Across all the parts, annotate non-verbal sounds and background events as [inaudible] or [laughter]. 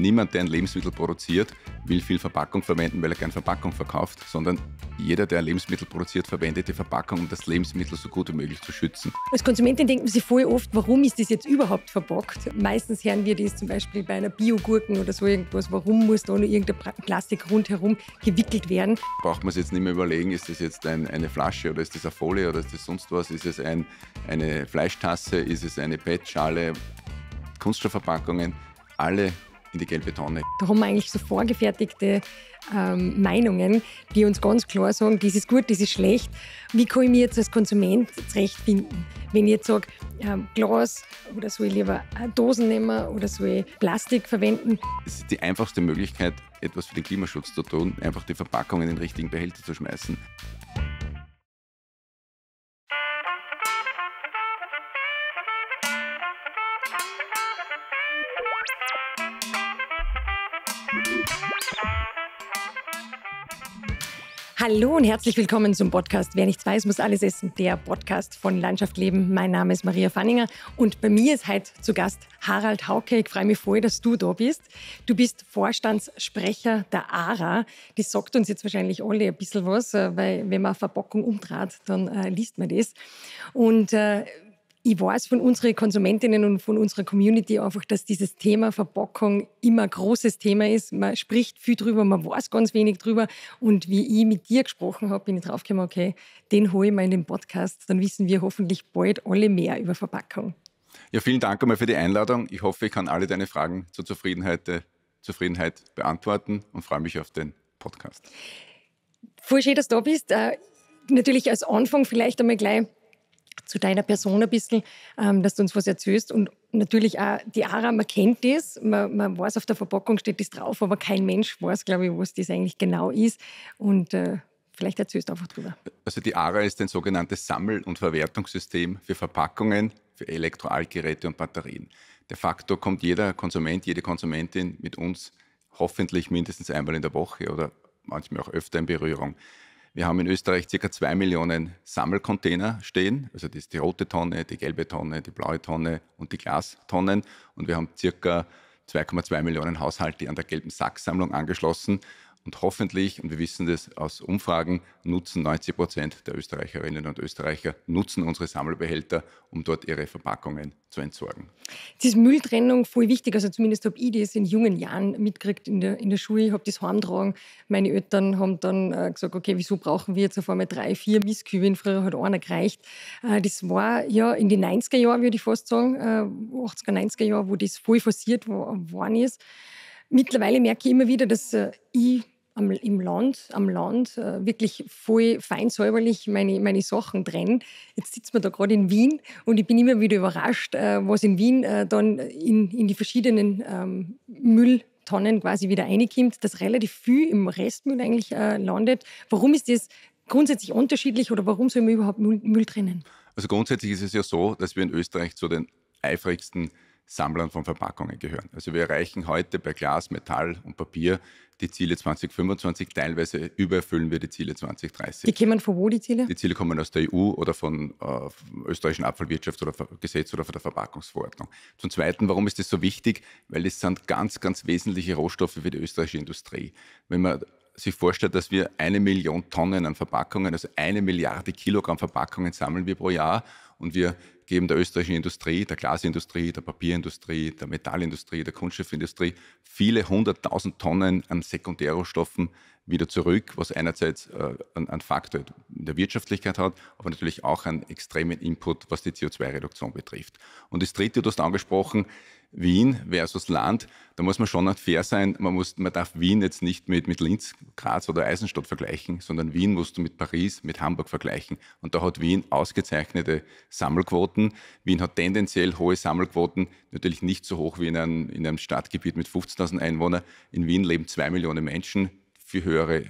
Niemand, der ein Lebensmittel produziert, will viel Verpackung verwenden, weil er gerne Verpackung verkauft, sondern jeder, der ein Lebensmittel produziert, verwendet die Verpackung, um das Lebensmittel so gut wie möglich zu schützen. Als Konsumentin denkt man sich voll oft, warum ist das jetzt überhaupt verpackt? Meistens hören wir das zum Beispiel bei einer Biogurken oder so irgendwas, warum muss da noch irgendein Plastik rundherum gewickelt werden? Braucht man sich jetzt nicht mehr überlegen, ist das jetzt ein, eine Flasche oder ist das eine Folie oder ist das sonst was? Ist es ein, eine Fleischtasse, ist es eine Bettschale? Kunststoffverpackungen? Alle in die gelbe Tonne. Da haben wir eigentlich so vorgefertigte ähm, Meinungen, die uns ganz klar sagen, das ist gut, das ist schlecht. Wie kann ich mich jetzt als Konsument zurechtfinden? Wenn ich jetzt sage, ähm, Glas oder soll ich lieber äh, Dosen nehmen oder soll ich Plastik verwenden? Es ist die einfachste Möglichkeit, etwas für den Klimaschutz zu tun, einfach die Verpackung in den richtigen Behälter zu schmeißen. Hallo und herzlich willkommen zum Podcast Wer nichts weiß, muss alles essen. Der Podcast von Landschaft leben. Mein Name ist Maria Fanninger und bei mir ist heute zu Gast Harald Hauke. Ich freue mich voll, dass du da bist. Du bist Vorstandssprecher der ARA. Das sagt uns jetzt wahrscheinlich alle ein bisschen was, äh, weil wenn man Verpackung umtrat, dann äh, liest man das. Und äh, ich weiß von unseren Konsumentinnen und von unserer Community einfach, dass dieses Thema Verpackung immer ein großes Thema ist. Man spricht viel drüber, man weiß ganz wenig drüber. Und wie ich mit dir gesprochen habe, bin ich draufgekommen, okay, den hole ich mal in den Podcast. Dann wissen wir hoffentlich bald alle mehr über Verpackung. Ja, vielen Dank einmal für die Einladung. Ich hoffe, ich kann alle deine Fragen zur Zufriedenheit, äh, Zufriedenheit beantworten und freue mich auf den Podcast. Voll schön, dass du da bist. Äh, natürlich als Anfang vielleicht einmal gleich zu deiner Person ein bisschen, ähm, dass du uns was erzählst. Und natürlich auch die Ara, man kennt das, man, man weiß, auf der Verpackung steht das drauf, aber kein Mensch weiß, glaube ich, was das eigentlich genau ist. Und äh, vielleicht erzählst du einfach drüber. Also die ARA ist ein sogenanntes Sammel- und Verwertungssystem für Verpackungen, für Elektroalgeräte und Batterien. De facto kommt jeder Konsument, jede Konsumentin mit uns hoffentlich mindestens einmal in der Woche oder manchmal auch öfter in Berührung. Wir haben in Österreich ca. 2 Millionen Sammelcontainer stehen. Also das ist die rote Tonne, die gelbe Tonne, die blaue Tonne und die Glastonnen. Und wir haben ca. 2,2 Millionen Haushalte an der gelben Sacksammlung angeschlossen und hoffentlich, und wir wissen das aus Umfragen, nutzen 90 Prozent der Österreicherinnen und Österreicher, nutzen unsere Sammelbehälter, um dort ihre Verpackungen zu entsorgen. Das ist Mülltrennung voll wichtig. Also zumindest habe ich das in jungen Jahren mitgekriegt in der, in der Schule. Ich habe das heimgetragen. Meine Eltern haben dann äh, gesagt, okay, wieso brauchen wir jetzt auf einmal drei, vier Mistkübeln? Früher hat einer gereicht. Äh, das war ja in den 90er Jahren, würde ich fast sagen, äh, 80er, 90er Jahren, wo das voll forciert worden ist. Mittlerweile merke ich immer wieder, dass äh, ich am, im Land, am Land äh, wirklich voll fein säuberlich meine, meine Sachen trennen. Jetzt sitzen wir da gerade in Wien und ich bin immer wieder überrascht, äh, was in Wien äh, dann in, in die verschiedenen ähm, Müll quasi wieder reinkommt, dass relativ viel im Restmüll eigentlich äh, landet. Warum ist das grundsätzlich unterschiedlich oder warum soll man überhaupt Müll, Müll trennen? Also grundsätzlich ist es ja so, dass wir in Österreich zu den eifrigsten Sammlern von Verpackungen gehören. Also wir erreichen heute bei Glas, Metall und Papier die Ziele 2025, teilweise überfüllen wir die Ziele 2030. Die kommen von wo, die Ziele? Die Ziele kommen aus der EU oder von äh, österreichischen Abfallwirtschafts- oder Gesetz oder von der Verpackungsverordnung. Zum Zweiten, warum ist das so wichtig? Weil es sind ganz, ganz wesentliche Rohstoffe für die österreichische Industrie. Wenn man sich vorstellt, dass wir eine Million Tonnen an Verpackungen, also eine Milliarde Kilogramm Verpackungen sammeln wir pro Jahr und wir geben der österreichischen Industrie, der Glasindustrie, der Papierindustrie, der Metallindustrie, der Kunststoffindustrie viele hunderttausend Tonnen an Sekundärrohstoffen wieder zurück, was einerseits äh, einen Faktor der Wirtschaftlichkeit hat, aber natürlich auch einen extremen Input, was die CO2-Reduktion betrifft. Und das Dritte, du hast angesprochen, Wien versus Land, da muss man schon fair sein. Man, muss, man darf Wien jetzt nicht mit, mit Linz, Graz oder Eisenstadt vergleichen, sondern Wien musst du mit Paris, mit Hamburg vergleichen. Und da hat Wien ausgezeichnete Sammelquoten. Wien hat tendenziell hohe Sammelquoten, natürlich nicht so hoch wie in einem, in einem Stadtgebiet mit 15.000 Einwohnern. In Wien leben zwei Millionen Menschen viel höhere äh,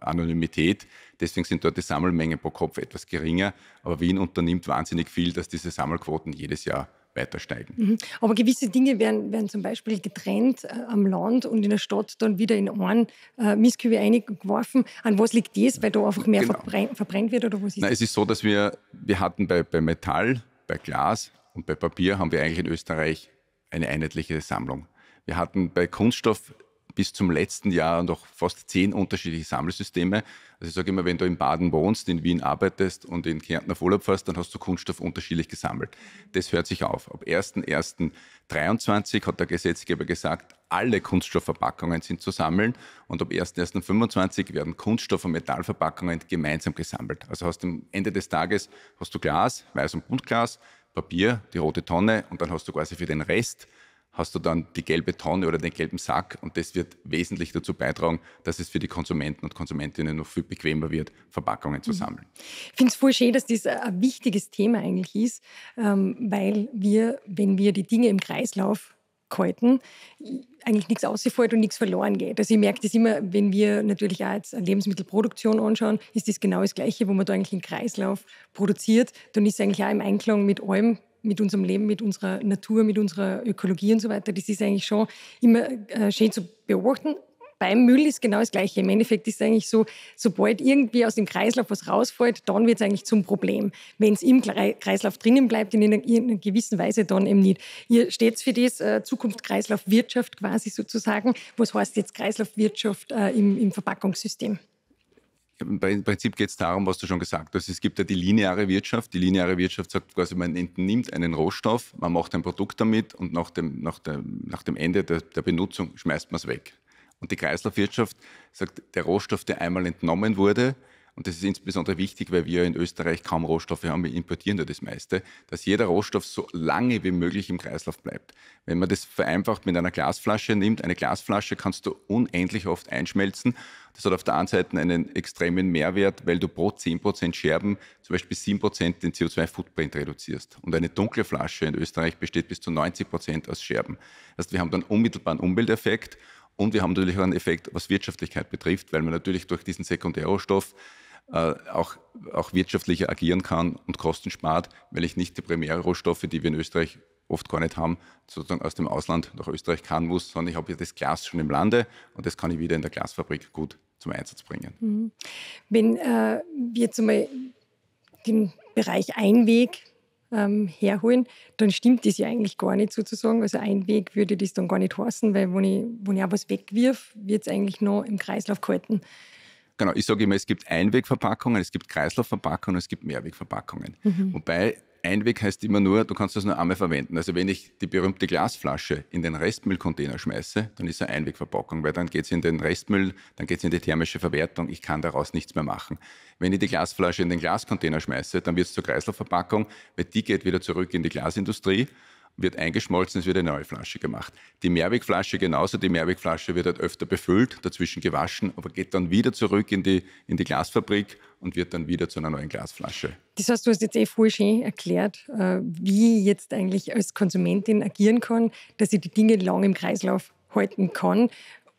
Anonymität. Deswegen sind dort die Sammelmengen pro Kopf etwas geringer. Aber Wien unternimmt wahnsinnig viel, dass diese Sammelquoten jedes Jahr weiter steigen. Mhm. Aber gewisse Dinge werden, werden zum Beispiel getrennt äh, am Land und in der Stadt dann wieder in einen äh, Mistkübel eingeworfen. An was liegt das? Weil da einfach mehr genau. verbrennt, verbrennt, wird oder was ist Nein, es ist so, dass wir, wir hatten bei, bei Metall, bei Glas und bei Papier haben wir eigentlich in Österreich eine einheitliche Sammlung. Wir hatten bei Kunststoff bis zum letzten Jahr noch fast zehn unterschiedliche Sammelsysteme. Also ich sage immer, wenn du in Baden wohnst, in Wien arbeitest und in Kärnten auf Urlaub fährst, dann hast du Kunststoff unterschiedlich gesammelt. Das hört sich auf. Ab 1.1.23 hat der Gesetzgeber gesagt, alle Kunststoffverpackungen sind zu sammeln und ab 1.1.25 werden Kunststoff- und Metallverpackungen gemeinsam gesammelt. Also hast du am Ende des Tages hast du Glas, Weiß- und Buntglas, Papier, die rote Tonne und dann hast du quasi für den Rest hast du dann die gelbe Tonne oder den gelben Sack und das wird wesentlich dazu beitragen, dass es für die Konsumenten und Konsumentinnen noch viel bequemer wird, Verpackungen zu mhm. sammeln. Ich finde es voll schön, dass das ein wichtiges Thema eigentlich ist, ähm, weil wir, wenn wir die Dinge im Kreislauf gehalten, eigentlich nichts ausgefällt und nichts verloren geht. Also ich merke das immer, wenn wir natürlich auch jetzt eine Lebensmittelproduktion anschauen, ist das genau das Gleiche, wo man da eigentlich im Kreislauf produziert. Dann ist es eigentlich auch im Einklang mit allem, mit unserem Leben, mit unserer Natur, mit unserer Ökologie und so weiter. Das ist eigentlich schon immer äh, schön zu beobachten. Beim Müll ist genau das Gleiche. Im Endeffekt ist es eigentlich so, sobald irgendwie aus dem Kreislauf was rausfällt, dann wird es eigentlich zum Problem. Wenn es im Kreislauf drinnen bleibt, in einer gewissen Weise, dann eben nicht. Ihr steht für das äh, Zukunft Kreislaufwirtschaft quasi sozusagen. Was heißt jetzt Kreislaufwirtschaft äh, im, im Verpackungssystem? Im Prinzip geht es darum, was du schon gesagt hast. Es gibt ja die lineare Wirtschaft. Die lineare Wirtschaft sagt quasi, man entnimmt einen Rohstoff, man macht ein Produkt damit und nach dem, nach dem, nach dem Ende der, der Benutzung schmeißt man es weg. Und die Kreislaufwirtschaft sagt, der Rohstoff, der einmal entnommen wurde, und das ist insbesondere wichtig, weil wir in Österreich kaum Rohstoffe haben, wir importieren ja das meiste, dass jeder Rohstoff so lange wie möglich im Kreislauf bleibt. Wenn man das vereinfacht mit einer Glasflasche nimmt, eine Glasflasche kannst du unendlich oft einschmelzen das hat auf der einen Seite einen extremen Mehrwert, weil du pro 10% Scherben zum Beispiel 7% den CO2-Footprint reduzierst. Und eine dunkle Flasche in Österreich besteht bis zu 90% aus Scherben. Das heißt, wir haben dann unmittelbaren Umwelteffekt und wir haben natürlich auch einen Effekt, was Wirtschaftlichkeit betrifft, weil man natürlich durch diesen Sekundärrohstoff äh, auch, auch wirtschaftlicher agieren kann und Kosten spart, weil ich nicht die Primärrohstoffe, die wir in Österreich oft gar nicht haben, sozusagen aus dem Ausland nach Österreich kann muss, sondern ich habe ja das Glas schon im Lande und das kann ich wieder in der Glasfabrik gut zum Einsatz bringen. Mhm. Wenn äh, wir jetzt einmal den Bereich Einweg ähm, herholen, dann stimmt das ja eigentlich gar nicht sozusagen. Also Einweg würde das dann gar nicht heißen, weil wenn ich, wenn ich auch was wegwirf, wird es eigentlich noch im Kreislauf gehalten. Genau, ich sage immer, es gibt Einwegverpackungen, es gibt Kreislaufverpackungen, es gibt Mehrwegverpackungen. Mhm. Wobei Einweg heißt immer nur, du kannst das nur einmal verwenden. Also wenn ich die berühmte Glasflasche in den Restmüllcontainer schmeiße, dann ist eine Einwegverpackung, weil dann geht es in den Restmüll, dann geht es in die thermische Verwertung, ich kann daraus nichts mehr machen. Wenn ich die Glasflasche in den Glascontainer schmeiße, dann wird es zur Kreislaufverpackung, weil die geht wieder zurück in die Glasindustrie wird eingeschmolzen, es wird eine neue Flasche gemacht. Die Mehrwegflasche genauso, die Mehrwegflasche wird halt öfter befüllt, dazwischen gewaschen, aber geht dann wieder zurück in die, in die Glasfabrik und wird dann wieder zu einer neuen Glasflasche. Das heißt, du hast jetzt eh voll schön erklärt, äh, wie ich jetzt eigentlich als Konsumentin agieren kann, dass ich die Dinge lang im Kreislauf halten kann,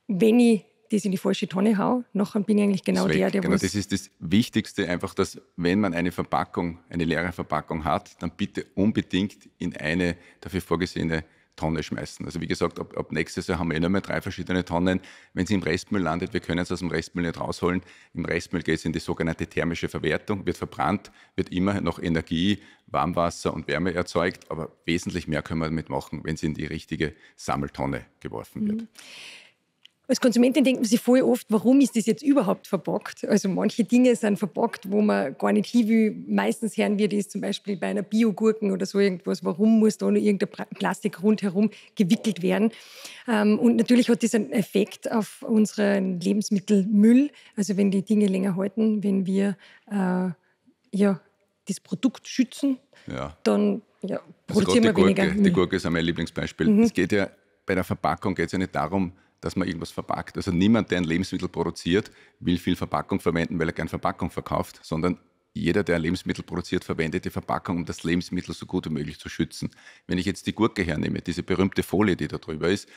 wenn ich das in die falsche Tonne haue, nachher bin ich eigentlich genau der, der Genau, das ist das Wichtigste, einfach, dass wenn man eine Verpackung, eine leere Verpackung hat, dann bitte unbedingt in eine dafür vorgesehene Tonne schmeißen. Also wie gesagt, ab, ab nächstes Jahr haben wir eh nur mehr drei verschiedene Tonnen. Wenn sie im Restmüll landet, wir können es aus dem Restmüll nicht rausholen. Im Restmüll geht es in die sogenannte thermische Verwertung, wird verbrannt, wird immer noch Energie, Warmwasser und Wärme erzeugt, aber wesentlich mehr können wir damit machen, wenn sie in die richtige Sammeltonne geworfen wird. Mhm als Konsumentin denkt man sich voll oft, warum ist das jetzt überhaupt verbockt? Also manche Dinge sind verbockt, wo man gar nicht hin will. Meistens hören wir das zum Beispiel bei einer Biogurken oder so irgendwas. Warum muss da noch irgendein Plastik rundherum gewickelt werden? Ähm, und natürlich hat das einen Effekt auf unseren Lebensmittelmüll. Also wenn die Dinge länger halten, wenn wir äh, ja, das Produkt schützen, ja. dann ja, also produzieren also wir Gurke, weniger. Müll. Die Gurke ist mein Lieblingsbeispiel. Mhm. Es geht ja bei der Verpackung geht es ja nicht darum, dass man irgendwas verpackt. Also niemand, der ein Lebensmittel produziert, will viel Verpackung verwenden, weil er gern Verpackung verkauft, sondern jeder, der ein Lebensmittel produziert, verwendet die Verpackung, um das Lebensmittel so gut wie möglich zu schützen. Wenn ich jetzt die Gurke hernehme, diese berühmte Folie, die da drüber ist,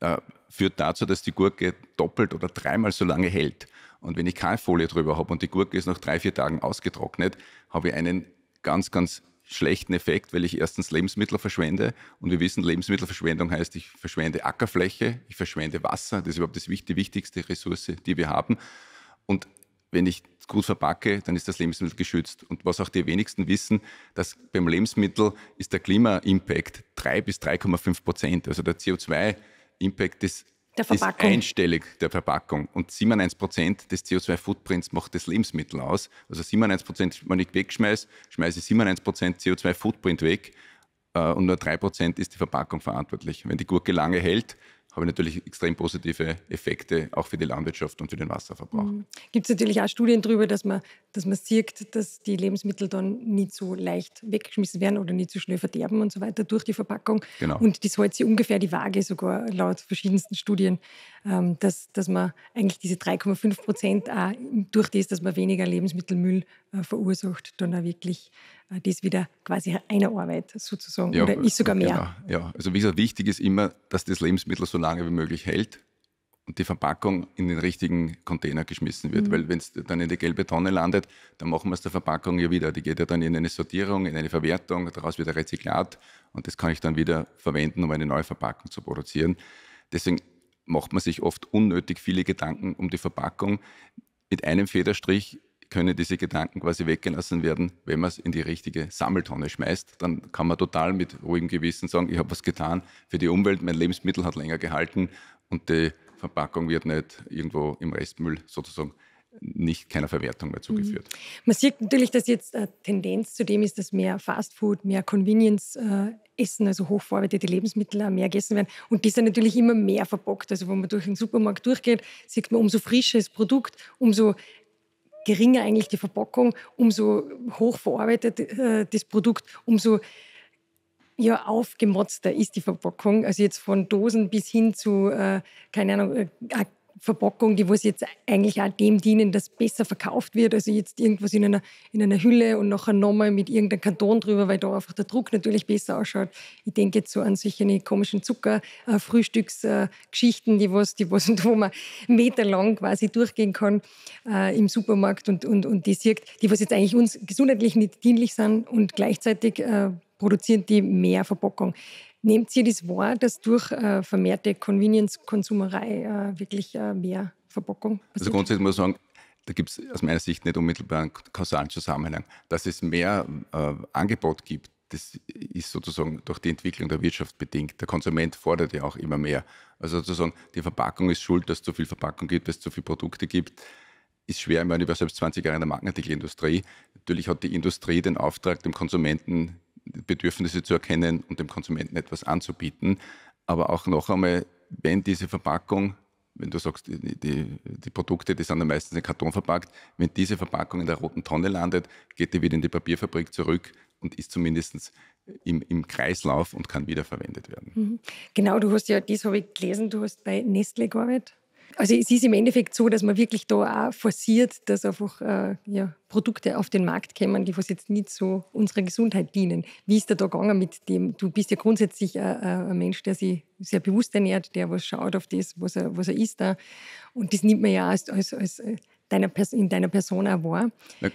äh, führt dazu, dass die Gurke doppelt oder dreimal so lange hält. Und wenn ich keine Folie drüber habe und die Gurke ist nach drei, vier Tagen ausgetrocknet, habe ich einen ganz, ganz schlechten Effekt, weil ich erstens Lebensmittel verschwende und wir wissen, Lebensmittelverschwendung heißt, ich verschwende Ackerfläche, ich verschwende Wasser, das ist überhaupt das, die wichtigste Ressource, die wir haben. Und wenn ich gut verpacke, dann ist das Lebensmittel geschützt. Und was auch die wenigsten wissen, dass beim Lebensmittel ist der Klima-Impact 3 bis 3,5 Prozent. Also der CO2-Impact des der Verpackung. ist einstellig der Verpackung. Und 97% des CO2-Footprints macht das Lebensmittel aus. Also 97%, wenn ich wegschmeiße, schmeiße ich 97% CO2-Footprint weg. Äh, und nur 3% ist die Verpackung verantwortlich. Wenn die Gurke lange hält, habe ich natürlich extrem positive Effekte auch für die Landwirtschaft und für den Wasserverbrauch. Mhm. Gibt es natürlich auch Studien darüber, dass man, dass man sieht, dass die Lebensmittel dann nicht so leicht weggeschmissen werden oder nicht so schnell verderben und so weiter durch die Verpackung. Genau. Und das hält sich ungefähr die Waage sogar laut verschiedensten Studien, ähm, dass, dass man eigentlich diese 3,5 Prozent auch durch das, dass man weniger Lebensmittelmüll äh, verursacht, dann auch wirklich äh, das wieder quasi eine Arbeit sozusagen ja, oder ist sogar mehr. Genau. Ja, also wie gesagt, wichtig ist immer, dass das Lebensmittel so lange wie möglich hält und die Verpackung in den richtigen Container geschmissen wird. Mhm. Weil wenn es dann in die gelbe Tonne landet, dann machen wir es der Verpackung ja wieder. Die geht ja dann in eine Sortierung, in eine Verwertung, daraus wird wieder Rezyklat und das kann ich dann wieder verwenden, um eine neue Verpackung zu produzieren. Deswegen macht man sich oft unnötig viele Gedanken um die Verpackung. Mit einem Federstrich können diese Gedanken quasi weggelassen werden, wenn man es in die richtige Sammeltonne schmeißt. Dann kann man total mit ruhigem Gewissen sagen, ich habe was getan für die Umwelt, mein Lebensmittel hat länger gehalten und die Verpackung wird nicht irgendwo im Restmüll sozusagen nicht keiner Verwertung mehr mhm. zugeführt. Man sieht natürlich, dass jetzt eine Tendenz zu dem ist, dass mehr Fastfood, mehr Convenience äh, Essen, also hochverarbeitete Lebensmittel mehr gegessen werden. Und die sind natürlich immer mehr verpackt. Also wenn man durch den Supermarkt durchgeht, sieht man umso frisches Produkt, umso geringer eigentlich die Verpackung, umso hochverarbeitet äh, das Produkt, umso ja, aufgemotzter ist die Verpackung. Also jetzt von Dosen bis hin zu, äh, keine Ahnung, äh, Verpackung, die was jetzt eigentlich auch dem dienen, dass besser verkauft wird. Also jetzt irgendwas in einer, in einer Hülle und nachher nochmal mit irgendeinem Kanton drüber, weil da einfach der Druck natürlich besser ausschaut. Ich denke jetzt so an solche komischen Zuckerfrühstücksgeschichten, äh, äh, die was, die was, [laughs] wo man meterlang quasi durchgehen kann äh, im Supermarkt und, und, und die sieht, die was jetzt eigentlich uns gesundheitlich nicht dienlich sind und gleichzeitig äh, produzieren die mehr Verpackung. Nehmt ihr das wahr, dass durch äh, vermehrte Convenience-Konsumerei äh, wirklich äh, mehr Verbockung also passiert? Also grundsätzlich muss man sagen, da gibt es aus meiner Sicht nicht unmittelbar einen kausalen Zusammenhang. Dass es mehr äh, Angebot gibt, das ist sozusagen durch die Entwicklung der Wirtschaft bedingt. Der Konsument fordert ja auch immer mehr. Also sozusagen, die Verpackung ist schuld, dass es zu viel Verpackung gibt, dass es zu viele Produkte gibt. Ist schwer, ich meine, ich war selbst 20 Jahre in der Markenartikelindustrie. Natürlich hat die Industrie den Auftrag, dem Konsumenten Bedürfnisse zu erkennen und dem Konsumenten etwas anzubieten. Aber auch noch einmal, wenn diese Verpackung, wenn du sagst, die, die, die Produkte, die sind dann meistens in Karton verpackt, wenn diese Verpackung in der roten Tonne landet, geht die wieder in die Papierfabrik zurück und ist zumindest im, im, Kreislauf und kann wiederverwendet werden. Mhm. Genau, du hast ja, das habe ich gelesen, du hast bei Nestle gearbeitet also es ist im Endeffekt so, dass man wirklich da auch forciert, dass einfach äh, ja, Produkte auf den Markt kommen, die was jetzt nicht so unserer Gesundheit dienen. Wie ist da da gegangen mit dem? Du bist ja grundsätzlich ein, äh, äh, ein Mensch, der sich sehr bewusst ernährt, der was schaut auf das, was er, was er isst da. Und das nimmt man ja als, als, als äh, deiner in deiner Persona wahr. Na,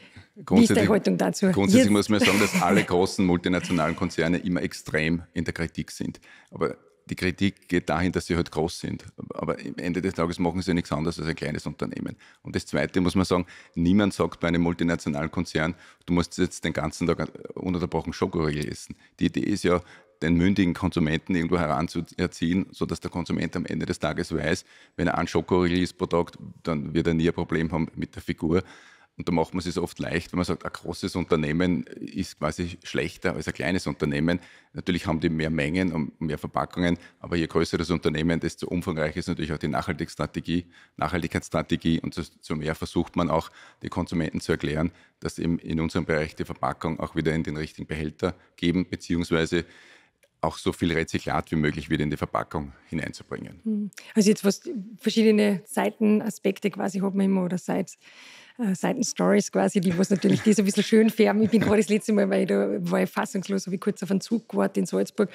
Wie ist deine Haltung dazu? Grundsätzlich muss man sagen, dass alle [laughs] großen multinationalen Konzerne immer extrem in der Kritik sind. Aber die Kritik geht dahin, dass sie halt groß sind. Aber am Ende des Tages machen sie nichts anderes als ein kleines Unternehmen. Und das Zweite muss man sagen, niemand sagt bei einem multinationalen Konzern, du musst jetzt den ganzen Tag ununterbrochen Schokoriegel essen. Die Idee ist ja, den mündigen Konsumenten irgendwo heranzuerziehen, sodass der Konsument am Ende des Tages weiß, wenn er einen Schokoriegel isst pro Tag, dann wird er nie ein Problem haben mit der Figur. Und da macht man es oft leicht, wenn man sagt, ein großes Unternehmen ist quasi schlechter als ein kleines Unternehmen. Natürlich haben die mehr Mengen und mehr Verpackungen, aber je größer das Unternehmen, desto umfangreicher ist natürlich auch die Nachhaltigkeitsstrategie, Nachhaltigkeitsstrategie und desto mehr versucht man auch, die Konsumenten zu erklären, dass eben in unserem Bereich die Verpackung auch wieder in den richtigen Behälter geben, beziehungsweise auch so viel Rezyklat wie möglich wieder in die Verpackung hineinzubringen. Hm. Also jetzt was verschiedene Seitenaspekte quasi hat man immer oder Seiten äh, Seitenstories quasi, die was natürlich die so ein bisschen schön färben. Ich bin gerade das letzte Mal, weil ich da war ich fassungslos, habe ich kurz auf einen Zug gewartet in Salzburg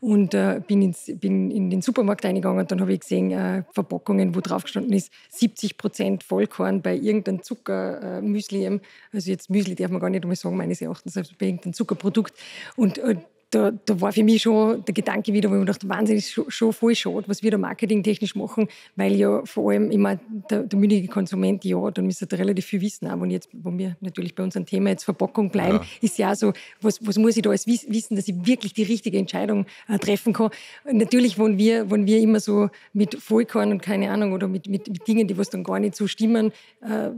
und äh, bin, ins, bin in den Supermarkt eingegangen und dann habe ich gesehen, äh, Verpackungen, wo drauf gestanden ist, 70 Prozent Vollkorn bei irgendeinem Zuckermüsli. Äh, also jetzt Müsli darf man gar nicht einmal sagen, meines Erachtens, also bei irgendeinem Zuckerprodukt. Und äh, da, da, war für mich schon der Gedanke wieder, wo ich mir dachte, Wahnsinn, ist schon, schon voll schade, was wir da marketingtechnisch machen, weil ja vor allem immer der, der mündige Konsument, ja, dann müsste er relativ viel wissen haben. Und jetzt, wo wir natürlich bei unserem Thema jetzt Verpackung bleiben, ja. ist ja so, was, was muss ich da alles wissen, dass ich wirklich die richtige Entscheidung äh, treffen kann. natürlich, wenn wir, wenn wir immer so mit Vollkorn und keine Ahnung oder mit, mit, mit Dingen, die was dann gar nicht so stimmen, äh,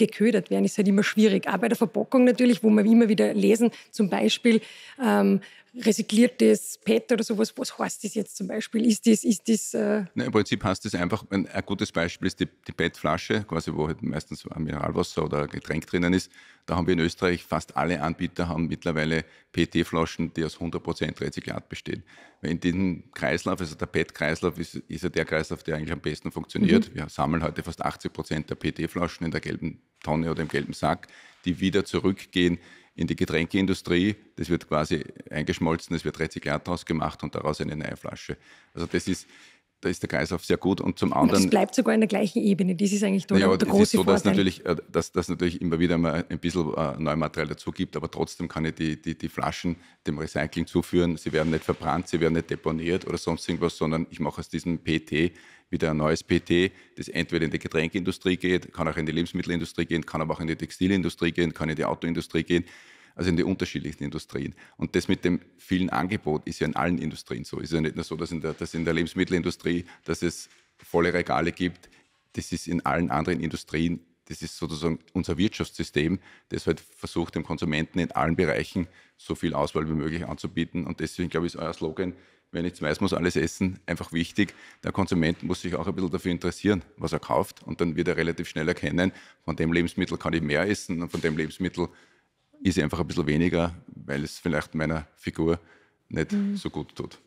geködert werden, ist halt immer schwierig. Auch bei der Verpackung natürlich, wo wir immer wieder lesen, zum Beispiel ähm, resigliertes PET oder sowas. Was heißt das jetzt zum Beispiel? Ist das, ist das. Äh Na, Im Prinzip heißt das einfach, ein, ein gutes Beispiel ist die, die PET-Flasche, quasi wo halt meistens Mineralwasser oder Getränk drinnen ist. Da haben wir in Österreich fast alle Anbieter haben mittlerweile PET-Flaschen, die aus 100% Rezyklat bestehen. in diesem Kreislauf, also der PET-Kreislauf, ist, ist, ja der Kreislauf, der eigentlich am besten funktioniert. Mhm. Wir sammeln heute fast 80% der PET-Flaschen in der gelben Tonne oder im gelben Sack, die wieder zurückgehen in die Getränkeindustrie. Das wird quasi eingeschmolzen, es wird Rezyklat daraus gemacht und daraus eine neue Flasche. Also das ist, da ist der Kreislauf sehr gut und zum anderen. es bleibt sogar in der gleichen Ebene. Das ist eigentlich naja, der große ist so, dass Vorteil. Äh, so, dass natürlich immer wieder mal ein bisschen äh, Neumaterial dazu gibt, aber trotzdem kann ich die, die, die Flaschen dem Recycling zuführen. Sie werden nicht verbrannt, sie werden nicht deponiert oder sonst irgendwas, sondern ich mache aus diesem PT wieder ein neues PT, das entweder in die Getränkeindustrie geht, kann auch in die Lebensmittelindustrie gehen, kann aber auch in die Textilindustrie gehen, kann in die Autoindustrie gehen also in den unterschiedlichen Industrien. Und das mit dem vielen Angebot ist ja in allen Industrien so. Es Ist ja nicht nur so, dass in der, dass in der Lebensmittelindustrie, dass es volle Regale gibt. Das ist in allen anderen Industrien, das ist sozusagen unser Wirtschaftssystem, das halt versucht, dem Konsumenten in allen Bereichen so viel Auswahl wie möglich anzubieten. Und deswegen, glaube ich, ist euer Slogan, wer nichts weiß, muss alles essen, einfach wichtig. Der Konsument muss sich auch ein bisschen dafür interessieren, was er kauft. Und dann wird er relativ schnell erkennen, von dem Lebensmittel kann ich mehr essen und von dem Lebensmittel ist einfach ein bisschen weniger, weil es vielleicht meiner Figur nicht mhm. so gut tut.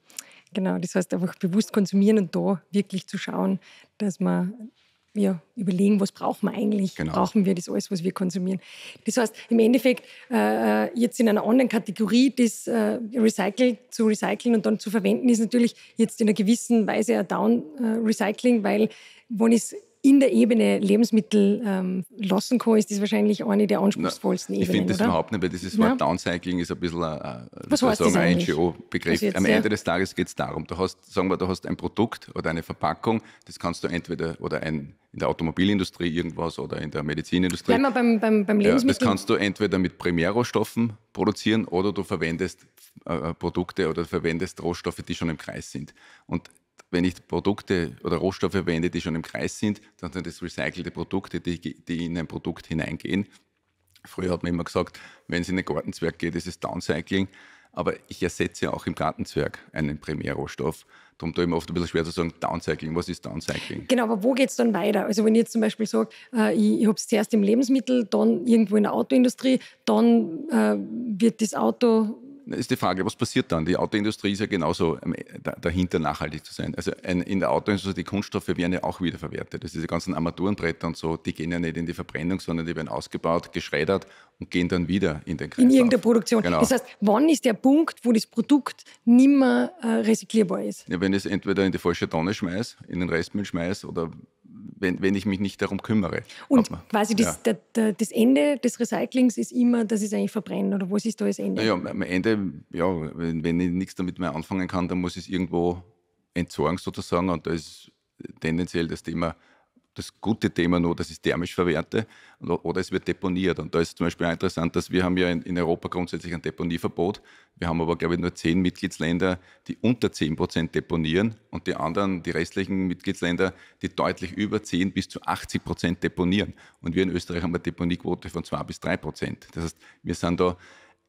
Genau, das heißt einfach bewusst konsumieren und da wirklich zu schauen, dass man ja, überlegen, was brauchen wir eigentlich? Genau. Brauchen wir das alles, was wir konsumieren? Das heißt, im Endeffekt äh, äh jetzt in einer anderen Kategorie das äh, Recycle zu recyceln und dann zu verwenden, ist natürlich jetzt in einer gewissen Weise ein Down-Recycling, äh, weil wenn ich es in der Ebene Lebensmittel ähm, lassen kann, ist das wahrscheinlich eine der anspruchsvollsten Ebenen. Ich finde das oder? überhaupt nicht, weil dieses Wort ja. Downcycling ist ein bisschen äh, ein, NGO-Begriff. Also Am Ende ja. des Tages geht es darum, du hast, sagen wir, du hast ein Produkt oder eine Verpackung, das kannst du entweder oder ein in der Automobilindustrie irgendwas oder in der Medizinindustrie. Bleiben wir beim, beim, beim Lebensmittel. Ja, das kannst du entweder mit Primärrohstoffen produzieren oder du verwendest äh, Produkte oder verwendest Rohstoffe, die schon im Kreis sind. Und wenn ich Produkte oder Rohstoffe verwende, die schon im Kreis sind, dann sind das recycelte Produkte, die, die in ein Produkt hineingehen. Früher hat man immer gesagt, wenn es in den Gartenzwerg geht, ist es Downcycling. Aber ich ersetze auch im Gartenzwerg einen Primärrohstoff. Darum tue ich mir oft ein bisschen schwer zu sagen, Downcycling, was ist Downcycling? Genau, aber wo geht es dann weiter? Also wenn ich jetzt zum Beispiel sage, äh, ich, ich habe es zuerst im Lebensmittel, dann irgendwo in der Autoindustrie, dann äh, wird das Auto ist die Frage, was passiert dann? Die Autoindustrie ist ja genauso ähm, dahinter, nachhaltig zu sein. Also in der Autoindustrie, die Kunststoffe werden ja auch wiederverwertet. Also diese ganzen Armaturenbretter und so, die gehen ja nicht in die Verbrennung, sondern die werden ausgebaut, geschreddert und gehen dann wieder in den Kreislauf. In irgendeiner Produktion. Genau. Das heißt, wann ist der Punkt, wo das Produkt nimmer äh, recycelbar ist? Ja, wenn ich es entweder in die falsche Tonne schmeiße, in den Restmüll schmeiße oder wenn, wenn ich mich nicht darum kümmere. Und quasi das, ja. der, der, das, Ende des Recyclings ist immer, dass es eigentlich verbrennen oder was ist da das Ende? Ja, am Ende, ja, wenn, wenn ich nichts damit mehr anfangen kann, dann muss ich es irgendwo entsorgen sozusagen und da ist tendenziell das Thema das gute Thema nur, dass ich thermisch verwerte oder es wird deponiert. Und da ist zum Beispiel auch interessant, dass wir haben ja in, Europa grundsätzlich ein Deponieverbot. Wir haben aber, glaube ich, nur zehn Mitgliedsländer, die unter 10 Prozent deponieren und die anderen, die restlichen Mitgliedsländer, die deutlich über 10 bis zu 80 Prozent deponieren. Und wir in Österreich haben eine Deponiequote von 2 bis 3 Prozent. Das heißt, wir sind da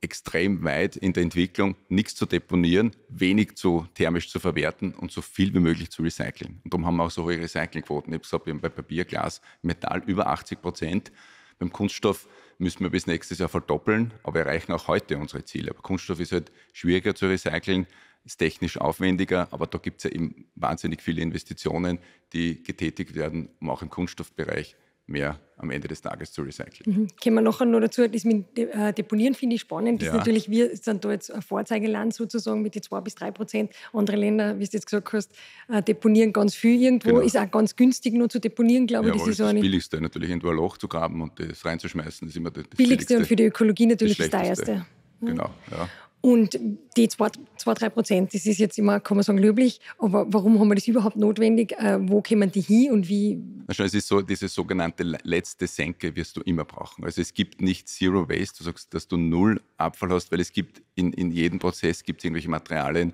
extrem weit in der Entwicklung, nichts zu deponieren, wenig zu thermisch zu verwerten und so viel wie möglich zu recyceln. Und darum haben wir auch so hohe Recyclingquoten. Ich habe gesagt, wir haben bei Papier, Glas, Metall über 80 Prozent. Beim Kunststoff müssen wir bis nächstes Jahr verdoppeln, aber erreichen auch heute unsere Ziele. Aber Kunststoff ist halt schwieriger zu recyceln, ist technisch aufwendiger, aber da gibt es ja eben wahnsinnig viele Investitionen, die getätigt werden, um auch im Kunststoffbereich mehr am Ende des Tages zu recyceln. Mhm. Kommen wir nachher noch dazu, das mit äh, Deponieren finde ich spannend. Das ja. natürlich, wir sind da jetzt ein Vorzeigeland sozusagen mit den 2 bis 3 Prozent. Andere Länder, wie du jetzt gesagt hast, äh, deponieren ganz viel irgendwo. Genau. Ist auch ganz günstig nur zu deponieren, glaube ich. Ja, das ist das so Billigste natürlich, irgendwo ein Loch zu graben und das reinzuschmeißen, ist immer das Billigste. billigste und für die Ökologie natürlich das, das Teuerste. Mhm. Genau, ja. Und die 2-3 Prozent, das ist jetzt immer, kann man sagen, löblich, aber warum haben wir das überhaupt notwendig? Äh, wo kommen die hin und wie? Also es ist so, diese sogenannte letzte Senke wirst du immer brauchen. Also es gibt nicht Zero Waste, du sagst, dass du null Abfall hast, weil es gibt in, in jedem Prozess gibt es irgendwelche Materialien,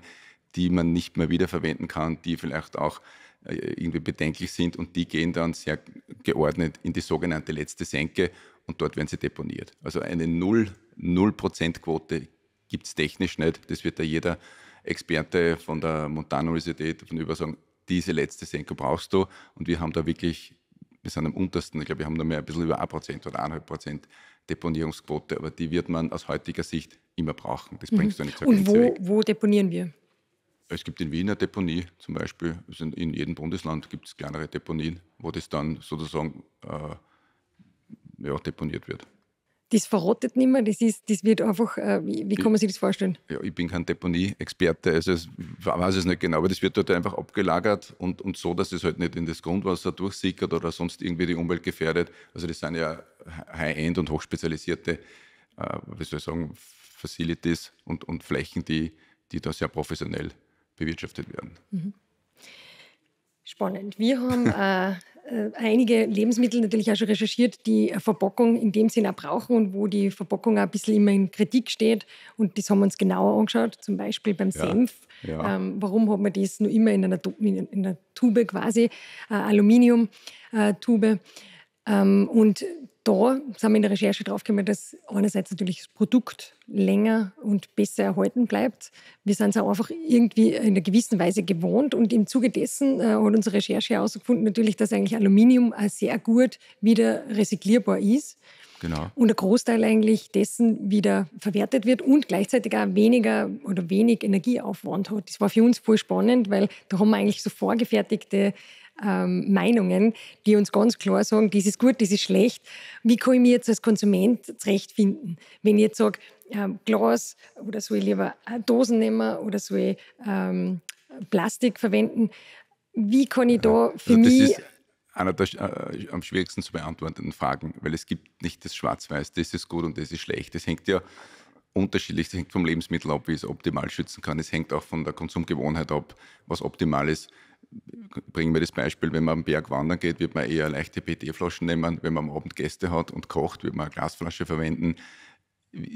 die man nicht mehr wiederverwenden kann, die vielleicht auch äh, irgendwie bedenklich sind und die gehen dann sehr geordnet in die sogenannte letzte Senke und dort werden sie deponiert. Also eine Null-Prozent-Quote gibt es technisch nicht. Das wird da jeder Experte von der Montana-Universität von über sagen, diese letzte Senkung brauchst du. Und wir haben da wirklich, wir sind am untersten, ich glaube, wir haben da mehr ein bisschen über 1% oder 1,5% Deponierungsquote, aber die wird man aus heutiger Sicht immer brauchen. Das bringst mhm. du nicht zur Und wo, wo deponieren wir? Es gibt in Wien eine Deponie zum Beispiel. in jedem Bundesland gibt es kleinere Deponien, wo das dann sozusagen äh, ja, deponiert wird das verrottet nicht mehr, das, ist, das wird einfach, äh, wie, wie, kann man sich das vorstellen? Ja, ich bin kein Deponie-Experte, also ich weiß es nicht genau, aber das wird dort einfach abgelagert und, und so, dass es halt nicht in das Grundwasser durchsickert oder sonst irgendwie die Umwelt gefährdet. Also das sind ja High-End und hochspezialisierte, äh, wie soll ich sagen, Facilities und, und Flächen, die, die da sehr professionell bewirtschaftet werden. Mhm. Spannend. Wir haben [laughs] äh, äh, einige Lebensmittel natürlich auch schon recherchiert, die Verpackung in dem Sinne auch brauchen und wo die Verpackung auch ein bisschen immer in Kritik steht. Und das haben wir uns genauer angeschaut, zum Beispiel beim ja. Senf. Ja. Ähm, warum hat man das nur immer in einer, in einer Tube quasi, äh, Aluminium-Tube? Äh, ähm, und da sind wir in der Recherche draufgekommen, dass einerseits natürlich das Produkt länger und besser erhalten bleibt. Wir sind es auch einfach irgendwie in einer gewissen Weise gewohnt und im Zuge dessen äh, hat unsere Recherche herausgefunden, natürlich, dass eigentlich Aluminium auch sehr gut wieder recycelbar ist. Genau. Und ein Großteil eigentlich dessen wieder verwertet wird und gleichzeitig auch weniger oder wenig Energieaufwand hat. Das war für uns voll spannend, weil da haben wir eigentlich so vorgefertigte ähm, Meinungen, die uns ganz klar sagen, das ist gut, das ist schlecht. Wie kann ich mich jetzt als Konsument zurechtfinden? Wenn ich jetzt sage, ähm, Glas oder soll ich lieber äh, Dosen nehmen oder soll ich ähm, Plastik verwenden? Wie kann ich da also für also mich einer der äh, am schwierigsten zu beantwortenden Fragen, weil es gibt nicht das Schwarz-Weiß, das ist gut und das ist schlecht. Das hängt ja unterschiedlich, das hängt vom Lebensmittel ab, wie ich es optimal schützen kann. Es hängt auch von der Konsumgewohnheit ab, was optimal ist bringen wir das Beispiel, wenn man am Berg wandern geht, wird man eher leichte PT-Flaschen nehmen. Wenn man am Abend Gäste hat und kocht, wird man eine Glasflasche verwenden.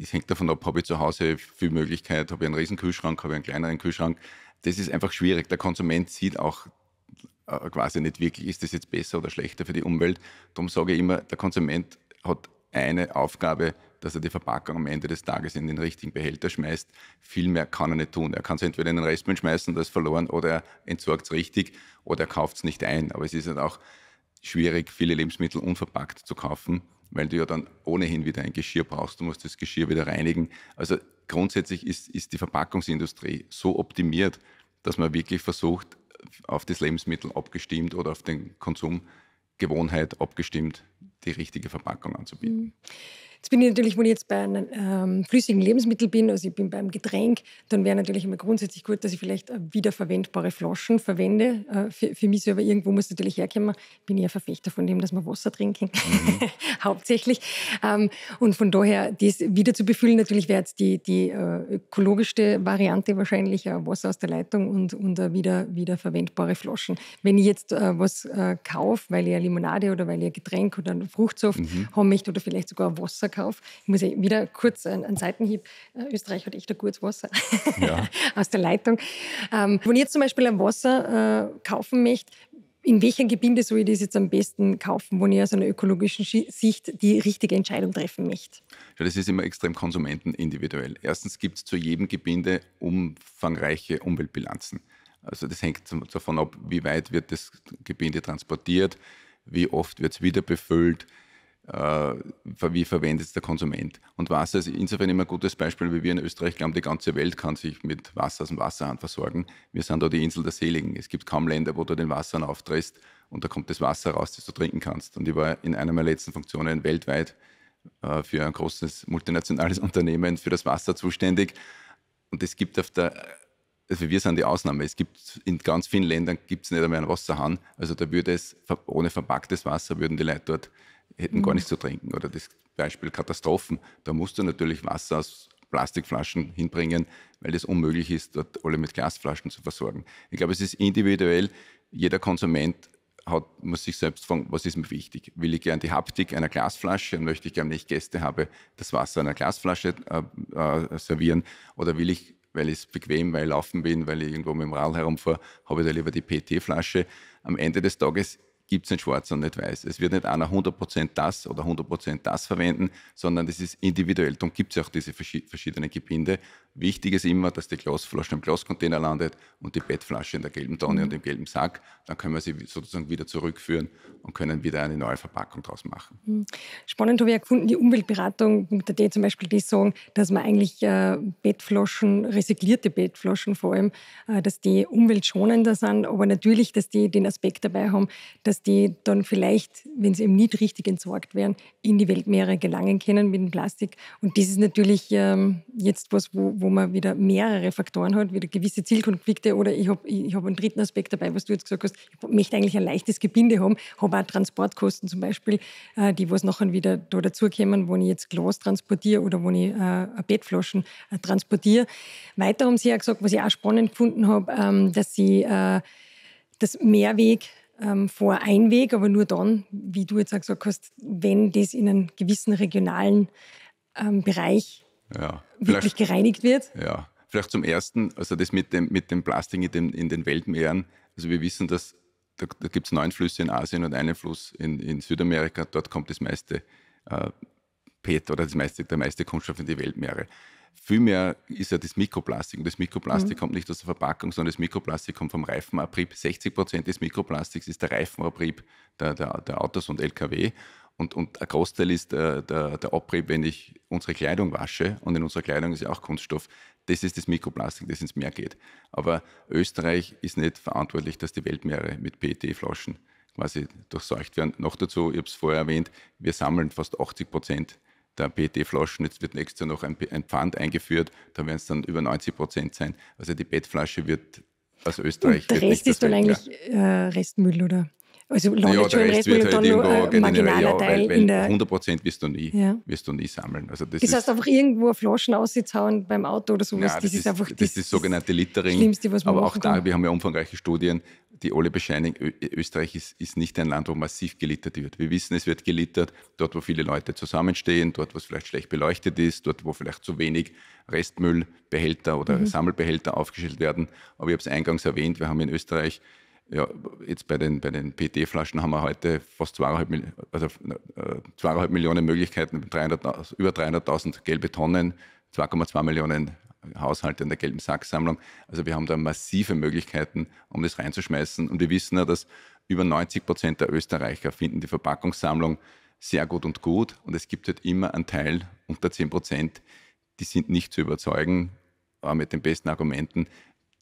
Es hängt davon ab, habe ich zu Hause viel Möglichkeit, habe ich einen riesen Kühlschrank, habe ich einen kleineren Kühlschrank. Das ist einfach schwierig. Der Konsument sieht auch äh, quasi nicht wirklich, ist das jetzt besser oder schlechter für die Umwelt. Darum sage ich immer, der Konsument hat eine Aufgabe, dass er die Verpackung am Ende des Tages in den richtigen Behälter schmeißt. Viel mehr kann er nicht tun. Er kann es entweder in den Restmüll schmeißen, das ist verloren, oder er entsorgt es richtig, oder er kauft es nicht ein. Aber es ist halt auch schwierig, viele Lebensmittel unverpackt zu kaufen, weil du ja dann ohnehin wieder ein Geschirr brauchst. Du musst das Geschirr wieder reinigen. Also grundsätzlich ist, ist die Verpackungsindustrie so optimiert, dass man wirklich versucht, auf das Lebensmittel abgestimmt oder auf den Konsumgewohnheit abgestimmt, die richtige Verpackung anzubieten. Mhm. Jetzt bin ich natürlich, wenn ich jetzt bei einem ähm, flüssigen Lebensmittel bin, also ich bin beim Getränk, dann wäre natürlich immer grundsätzlich gut, dass ich vielleicht äh, wiederverwendbare Flaschen verwende. Äh, für, für, mich selber irgendwo muss natürlich herkommen. Ich bin eher Verfechter von dem, dass wir Wasser trinken, mhm. [laughs] hauptsächlich. Ähm, und von daher, das wieder zu befüllen, natürlich wäre jetzt die, die äh, ökologischste Variante wahrscheinlich äh, Wasser aus der Leitung und, und äh, wieder, wiederverwendbare Flaschen. Wenn ich jetzt äh, was kaufe, weil ich eine Limonade oder weil ich ein Getränk oder einen Fruchtsaft mhm. haben möchte oder vielleicht sogar Wasser Wasserverkauf. Ich muss wieder kurz einen Seitenhieb. Äh, Österreich hat echt ein gutes Wasser ja. [laughs] aus der Leitung. Ähm, wenn ihr zum Beispiel ein Wasser äh, kaufen möchtet, in welchem Gebinde soll ich das jetzt am besten kaufen, wenn ich aus einer ökologischen Sicht die richtige Entscheidung treffen möchte? Ja, das ist immer extrem konsumentenindividuell. Erstens gibt es zu jedem Gebinde umfangreiche Umweltbilanzen. Also das hängt davon ab, wie weit wird das Gebinde transportiert, wie oft wird es wieder befüllt, äh, wie verwendet es der Konsument. Und Wasser ist insofern immer ein gutes Beispiel, wie wir in Österreich glauben, die ganze Welt kann sich mit Wasser aus dem Wasserhahn versorgen. Wir sind da die Insel der Seligen. Es gibt kaum Länder, wo du den Wasserhahn auftrittst und da kommt das Wasser raus, das du trinken kannst. Und ich war in einer meiner letzten Funktionen weltweit äh, für ein großes multinationales [laughs] Unternehmen für das Wasser zuständig. Und es gibt auf der also wir sind die Ausnahme. Es gibt in ganz vielen Ländern gibt es nicht einmal einen Wasserhahn. Also da würde es ohne verpacktes Wasser würden die Leute dort hätten mhm. gar nichts zu trinken. Oder das Beispiel Katastrophen. Da musst du natürlich Wasser aus Plastikflaschen hinbringen, weil es unmöglich ist, dort alle mit Glasflaschen zu versorgen. Ich glaube, es ist individuell. Jeder Konsument hat, muss sich selbst fragen, was ist mir wichtig? Will ich gern die Haptik einer Glasflasche und möchte ich gern, wenn ich Gäste habe, das Wasser einer Glasflasche äh, äh, servieren? Oder will ich, weil ich es bequem, weil ich laufen bin, weil ich irgendwo mit dem Rad herumfahre, habe ich da lieber die pt flasche Am Ende des Tages gibt es nicht schwarz und nicht weiß. Es wird nicht einer 100% das oder 100% das verwenden, sondern das ist individuell. Darum gibt es auch diese verschiedenen Gebinde. Wichtig ist immer, dass die Glasflasche im Glascontainer landet und die Bettflasche in der gelben Tonne und mhm. im gelben Sack. Dann können wir sie sozusagen wieder zurückführen und können wieder eine neue Verpackung draus machen. Mhm. Spannend habe ich gefunden, die Umweltberatung.at zum Beispiel, die sagen, dass man eigentlich äh, Bettflaschen, recyclierte Bettflaschen vor allem, äh, dass die umweltschonender sind, aber natürlich, dass die den Aspekt dabei haben, dass die dann vielleicht, wenn sie eben nicht richtig entsorgt werden, in die Weltmeere gelangen können mit dem Plastik. Und das ist natürlich ähm, jetzt was, wo wo man wieder mehrere Faktoren hat, wieder gewisse Zielkonflikte oder ich habe ich hab einen dritten Aspekt dabei, was du jetzt gesagt hast, ich möchte eigentlich ein leichtes Gebinde haben, habe auch Transportkosten zum Beispiel, äh, die was nachher wieder da dazukommen, wenn ich jetzt Glas transportiere oder wenn ich äh, Bettflaschen äh, transportiere. Weiter haben sie ja gesagt, was ich auch spannend gefunden habe, ähm, dass sie äh, das Mehrweg ähm, vor Einweg, aber nur dann, wie du jetzt auch gesagt hast, wenn das in einem gewissen regionalen ähm, Bereich ja wirklich gereinigt wird? Ja, vielleicht zum Ersten, also das mit dem, mit dem Plastik in den, in den Weltmeeren. Also wir wissen, dass da, da gibt es neun Flüsse in Asien und einen Fluss in, in Südamerika. Dort kommt das meiste äh, PET oder das meiste, der meiste Kunststoff in die Weltmeere. Vielmehr ist ja das Mikroplastik. Und das Mikroplastik mhm. kommt nicht aus der Verpackung, sondern das Mikroplastik kommt vom Reifenabrieb. 60 Prozent des Mikroplastiks ist der Reifenabrieb der, der, der Autos und Lkw. Und, und ein Großteil ist der, äh, der, der Abrieb, wenn ich unsere Kleidung wasche. Und in unserer Kleidung ist ja auch Kunststoff. Das ist das Mikroplastik, das ins Meer geht. Aber Österreich ist nicht verantwortlich, dass die Weltmeere mit PET-Flaschen quasi durchseucht werden. Noch dazu, ich habe es vorher erwähnt, wir sammeln fast 80 Prozent der PET-Flaschen. Jetzt wird nächstes Jahr noch ein, ein Pfand eingeführt, da werden es dann über 90 Prozent sein. Also die PET-Flasche wird aus Österreich. Und der Rest ist dann eigentlich äh, Restmüll, oder? Also Longitude ja, der Rest wird halt irgendwo ein marginaler ja, Teil weil, weil 100 Prozent wirst du nie, ja. wirst du nie sammeln. Also das, das heißt einfach irgendwo Flaschen aussitzen beim Auto oder sowas. Nein, das, das ist, einfach das, das, das sogenannte Littering. Schlimmste, was man Aber auch da, wir haben ja umfangreiche Studien, die alle bescheinigen, Österreich ist, ist nicht ein Land, wo massiv gelittert wird. Wir wissen, es wird gelittert dort, wo viele Leute zusammenstehen, dort, wo es vielleicht schlecht beleuchtet ist, dort, wo vielleicht zu wenig Restmüllbehälter oder mhm. Sammelbehälter aufgestellt werden. Aber ich habe es eingangs erwähnt, wir haben in Österreich ja, jetzt bei den, bei den PET-Flaschen haben wir heute fast zweieinhalb, also äh, zweieinhalb Millionen Möglichkeiten, 300, über 300.000 gelbe Tonnen, 2,2 Millionen Haushalte in der gelben Sacksammlung. Also wir haben da massive Möglichkeiten, um das reinzuschmeißen. Und wir wissen ja, dass über 90 Prozent der Österreicher finden die Verpackungssammlung sehr gut und gut. Und es gibt halt immer einen Teil unter 10 Prozent, die sind nicht zu überzeugen mit den besten Argumenten,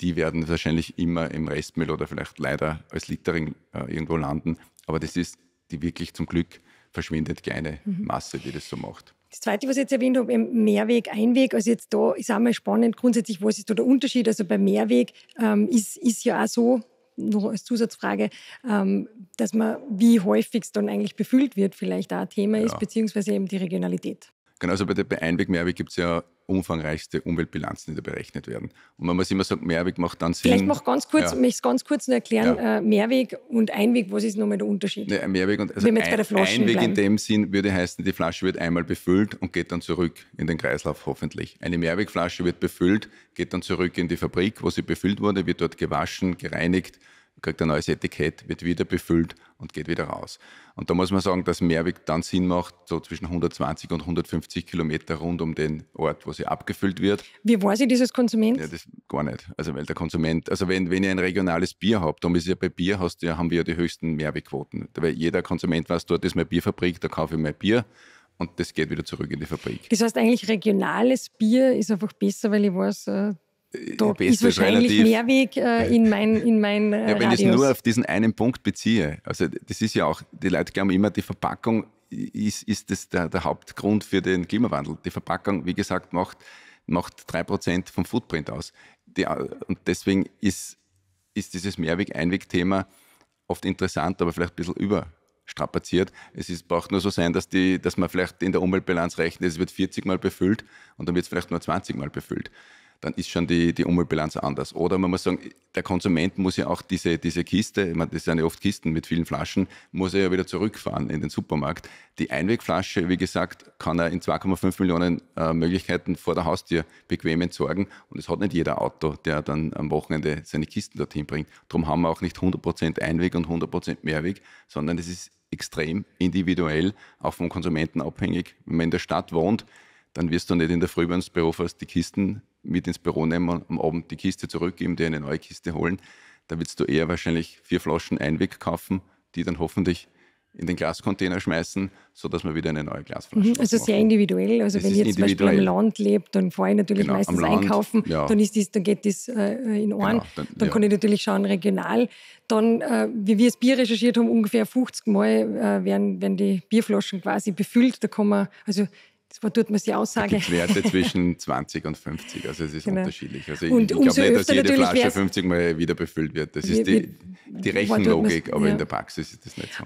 die werden wahrscheinlich immer im Restmüll oder vielleicht leider als Littering äh, irgendwo landen. Aber das ist die wirklich zum Glück verschwindet kleine mhm. Masse, die das so macht. Das Zweite, was ich jetzt erwähnt habe, Mehrweg, Einweg. Also jetzt da ist auch mal spannend grundsätzlich, was ist da der Unterschied? Also beim Mehrweg ähm, ist, ist ja auch so, noch als Zusatzfrage, ähm, dass man, wie häufig es dann eigentlich befüllt wird, vielleicht auch ein Thema ja. ist, beziehungsweise eben die Regionalität. Genau, also bei, der, bei Einweg, Mehrweg gibt es ja umfangreichste Umweltbilanzen, die da berechnet werden. Und wenn man immer sagt, Mehrweg macht dann Sinn. Vielleicht mach ganz kurz, ja. möchte ganz kurz nur erklären, ja. äh, Mehrweg und Einweg, was ist nochmal der Unterschied? Ne, Mehrweg und also ein, Einweg bleiben. in dem Sinn würde heißen, die Flasche wird einmal befüllt und geht dann zurück in den Kreislauf hoffentlich. Eine Mehrwegflasche wird befüllt, geht dann zurück in die Fabrik, wo sie befüllt wurde, wird dort gewaschen, gereinigt kriegt ein neues Etikett, wird wieder befüllt und geht wieder raus. Und da muss man sagen, dass Mehrweg dann Sinn macht, so zwischen 120 und 150 Kilometer rund um den Ort, wo sie abgefüllt wird. Wie weiß ich dieses Konsument? Ja, das gar nicht. Also weil der Konsument, also wenn, wenn ihr ein regionales Bier habt, dann ist ja bei Bier hast, ja, haben wir ja die höchsten Mehrwegquoten. Weil jeder Konsument weiß, dort ist meine Bierfabrik, da kaufe ich mein Bier und das geht wieder zurück in die Fabrik. Das heißt eigentlich regionales Bier ist einfach besser, weil ich weiß, äh, äh, da ist wahrscheinlich relativ, mehr Weg äh, in mein, in mein äh, [laughs] Ja, wenn Radius. ich es nur auf diesen einen Punkt beziehe, also das ist ja auch, die Leute glauben immer, die Verpackung ist, ist das der, der Hauptgrund für den Klimawandel. Die Verpackung, wie gesagt, macht, macht 3% vom Footprint aus. Die, und deswegen ist, ist dieses Mehrweg-Einweg-Thema oft interessant, aber vielleicht ein bisschen überstrapaziert. Es ist, braucht nur so sein, dass, die, dass man vielleicht in der Umweltbilanz rechnet, es wird 40 Mal befüllt und dann wird es vielleicht nur 20 Mal befüllt dann ist schon die, die Umweltbilanz anders. Oder man muss sagen, der Konsument muss ja auch diese, diese Kiste, ich meine, das sind ja oft Kisten mit vielen Flaschen, muss er ja wieder zurückfahren in den Supermarkt. Die Einwegflasche, wie gesagt, kann er in 2,5 Millionen äh, Möglichkeiten vor der Haustür bequem entsorgen. Und es hat nicht jeder Auto, der dann am Wochenende seine Kisten dorthin bringt. Darum haben wir auch nicht 100% Einweg und 100% Mehrweg, sondern es ist extrem individuell, auch vom Konsumenten abhängig. Wenn man in der Stadt wohnt, dann wirst du nicht in der Früh, wenn du ins Büro fährst, die Kisten mit ins Büro nehmen und am Abend die Kiste zurückgeben, dir eine neue Kiste holen. Da willst du eher wahrscheinlich vier Flaschen Einweg kaufen, die dann hoffentlich in den Glascontainer schmeißen, sodass man wieder eine neue Glasflasche mhm, Also sehr individuell. Also das wenn ihr zum Beispiel am Land lebt, dann fahre ich natürlich genau, meistens Land, einkaufen, ja. dann, ist dies, dann geht das äh, äh in Ohren. Genau, dann, dann ja. kann ich natürlich schauen, regional. Dann, äh, wie wir das Bier recherchiert haben, ungefähr 50 Mal äh, werden, werden die Bierflaschen quasi befüllt. Da kann man, also wo tut man die Aussage? Es Werte [laughs] zwischen 20 und 50, also es ist genau. unterschiedlich. Also und ich, glaube nicht, dass jede Flasche 50 Mal wieder befüllt wird. Das ist die, die Rechenlogik, aber ja. in der Praxis ist das nicht so.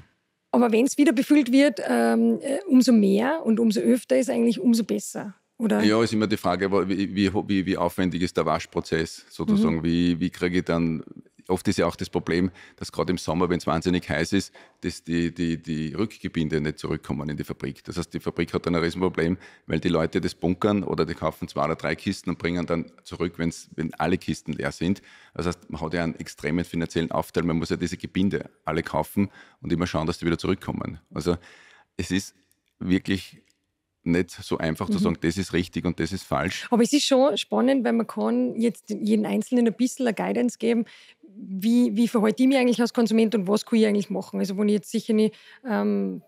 Aber wenn es wieder befüllt wird, ähm, äh, umso mehr und umso öfter ist eigentlich umso besser. Oder? Ja, ist immer die Frage, wie, wie, wie, wie aufwendig ist der Waschprozess sozusagen? Mhm. Wie, wie kriege ich dann oft ist ja auch das Problem, dass gerade im Sommer, wenn es wahnsinnig heiß ist, dass die, die, die Rückgebinde nicht zurückkommen in die Fabrik. Das heißt, die Fabrik hat dann ein Riesenproblem, weil die Leute das bunkern oder die kaufen zwei oder drei Kisten und bringen dann zurück, wenn's, wenn alle Kisten leer sind. Das heißt, man hat ja einen extremen finanziellen Aufteil. Man muss ja diese Gebinde alle kaufen und immer schauen, dass die wieder zurückkommen. Also es ist wirklich nicht so einfach mhm. zu sagen, das ist richtig und das ist falsch. Aber es ist schon spannend, weil man kann jetzt jeden Einzelnen ein bisschen eine Guidance geben, wie, wie verhalte ich mich eigentlich als Konsument und was kann ich eigentlich machen? Also, wenn ich jetzt sicher nicht ähm,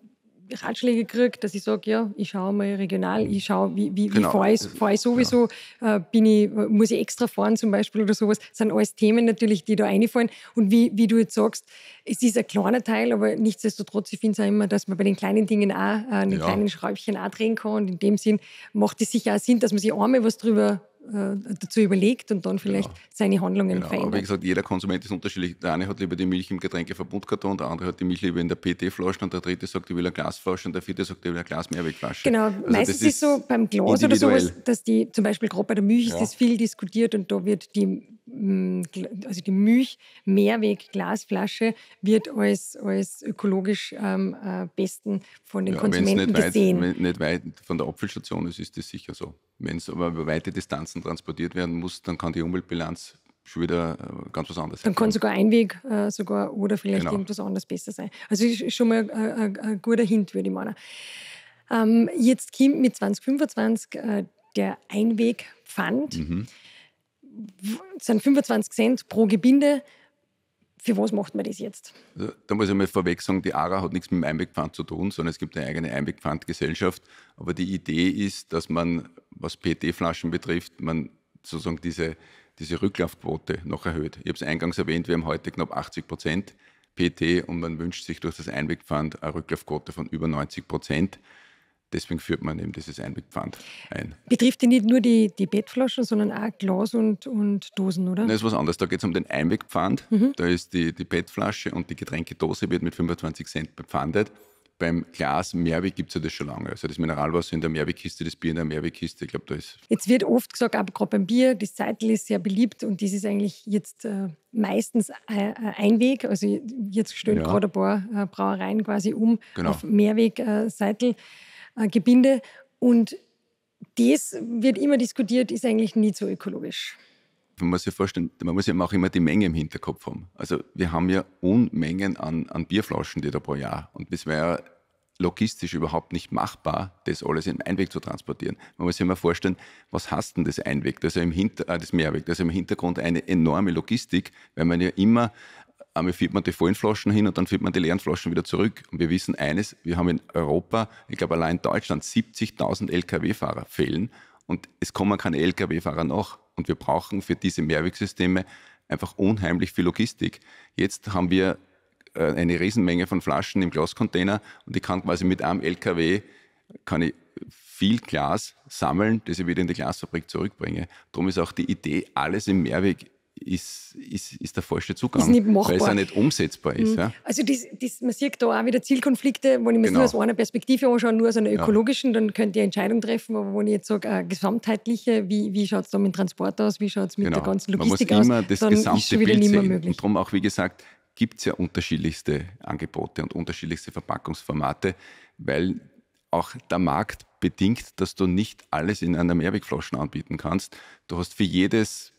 Ratschläge kriege, dass ich sage, ja, ich schaue mal regional, ich schaue, wie, wie, genau. wie fahre ich, fahr ich, sowieso, ja. äh, bin ich, muss ich extra fahren zum Beispiel oder sowas. Das sind alles Themen natürlich, die da einfallen. Und wie, wie du jetzt sagst, es ist ein kleiner Teil, aber nichtsdestotrotz, ich finde es auch immer, dass man bei den kleinen Dingen auch, äh, an ja. kleinen Schräubchen auch drehen kann. Und in dem Sinn macht es sicher auch Sinn, dass man sich einmal was drüber äh, dazu überlegt und dann genau. vielleicht genau. seine Handlungen genau. verändert. Aber wie gesagt, jeder Konsument ist unterschiedlich. Der eine hat lieber die Milch im Getränkeverbundkarton, der andere hat die Milch lieber in der PT-Flasche und der dritte sagt, ich will eine Glasflasche und der vierte sagt, ich will eine Glas-Mehrwegflasche. Genau, also meistens ist es so beim Glas oder sowas, dass die, zum Beispiel gerade bei der Milch ja. ist das viel diskutiert und da wird die mm, also die Milch Mehrweg-Glasflasche wird als, als ökologisch am ähm, äh, besten von den ja, Konsumenten nicht gesehen. Weit, wenn nicht weit von der Apfelstation ist, ist das sicher so. Wenn es aber über weite Distanzen Massen transportiert werden muss, dann kann die Umweltbilanz schon wieder äh, ganz was anderes sein. Dann kann sogar Einweg äh, sogar oder vielleicht genau. irgendwas anderes besser sein. Also ist schon mal ein, äh, ein, äh, ein guter Hint, würde ich meinen. Ähm, jetzt kommt mit 2025 äh, der Einwegpfand. Mhm. Sind 25 Cent pro Gebinde für was macht man das jetzt? Also, da muss ich mal vorweg sagen, die ARA hat nichts mit dem Einwegpfand zu tun, sondern es gibt eine eigene Einwegpfandgesellschaft. Aber die Idee ist, dass man, was PET-Flaschen betrifft, man sozusagen diese, diese Rücklaufquote noch erhöht. Ich habe es eingangs erwähnt, wir haben heute knapp 80 Prozent PET und man wünscht sich durch das Einwegpfand eine Rücklaufquote von über 90 Prozent. Deswegen führt man eben dieses Einwegpfand ein. Betrifft die nicht nur die, die Bettflaschen, sondern auch Glas und, und Dosen, oder? Das ist was anderes. Da geht es um den Einwegpfand. Mhm. Da ist die, die Bettflasche und die Getränkedose wird mit 25 Cent bepfandet. Beim Glas Mehrweg gibt es ja das schon lange. Also das Mineralwasser in der Mehrwegkiste, das Bier in der Mehrwegkiste, ich glaube, da ist. Jetzt wird oft gesagt, aber gerade beim Bier, das Zeitel ist sehr beliebt und das ist eigentlich jetzt äh, meistens äh, Einweg. Also jetzt stellen ja. gerade ein paar äh, Brauereien quasi um genau. auf Mehrweg-Seitel. Äh, äh, Gebinde. Und das wird immer diskutiert, ist eigentlich nie so ökologisch. Man muss sich vorstellen, man muss ja auch immer die Menge im Hinterkopf haben. Also wir haben ja Unmengen an, an Bierflaschen, die da pro Jahr. Und das wäre logistisch überhaupt nicht machbar, das alles im Einweg zu transportieren. Man muss sich mal vorstellen, was hast denn das Einweg, also im Hinter, äh, das Mehrweg, also im Hintergrund eine enorme Logistik, weil man ja immer einmal führt man die vollen Flaschen hin und dann führt man die leeren Flaschen wieder zurück. Und wir wissen eines, wir haben in Europa, ich glaube allein in Deutschland, 70.000 Lkw-Fahrer fehlen und es kommen keine Lkw-Fahrer nach. Und wir brauchen für diese Mehrwegsysteme einfach unheimlich viel Logistik. Jetzt haben wir äh, eine Riesenmenge von Flaschen im Glascontainer und ich kann quasi mit einem LKW kann ich viel Glas sammeln, das ich wieder in die Glasfabrik zurückbringe. Darum ist auch die Idee, alles im Mehrweg ist, ist, ist der falsche Zugang, ist nicht machbar. weil es auch nicht umsetzbar ist. Mhm. Ja? Also das, das, man sieht da auch wieder Zielkonflikte, wenn ich mir genau. nur aus einer Perspektive anschaue, nur aus einer ökologischen, ja. dann könnt ihr Entscheidungen treffen, aber wenn ich jetzt sage, eine äh, gesamtheitliche, wie, wie schaut es da mit dem Transport aus, wie schaut es mit genau. der ganzen Logistik aus, dann ist schon wieder nicht mehr möglich. Und darum auch, wie gesagt, gibt es ja unterschiedlichste Angebote und unterschiedlichste Verpackungsformate, weil auch der Markt bedingt, dass du nicht alles in einer Mehrwegflasche anbieten kannst. Du hast für jedes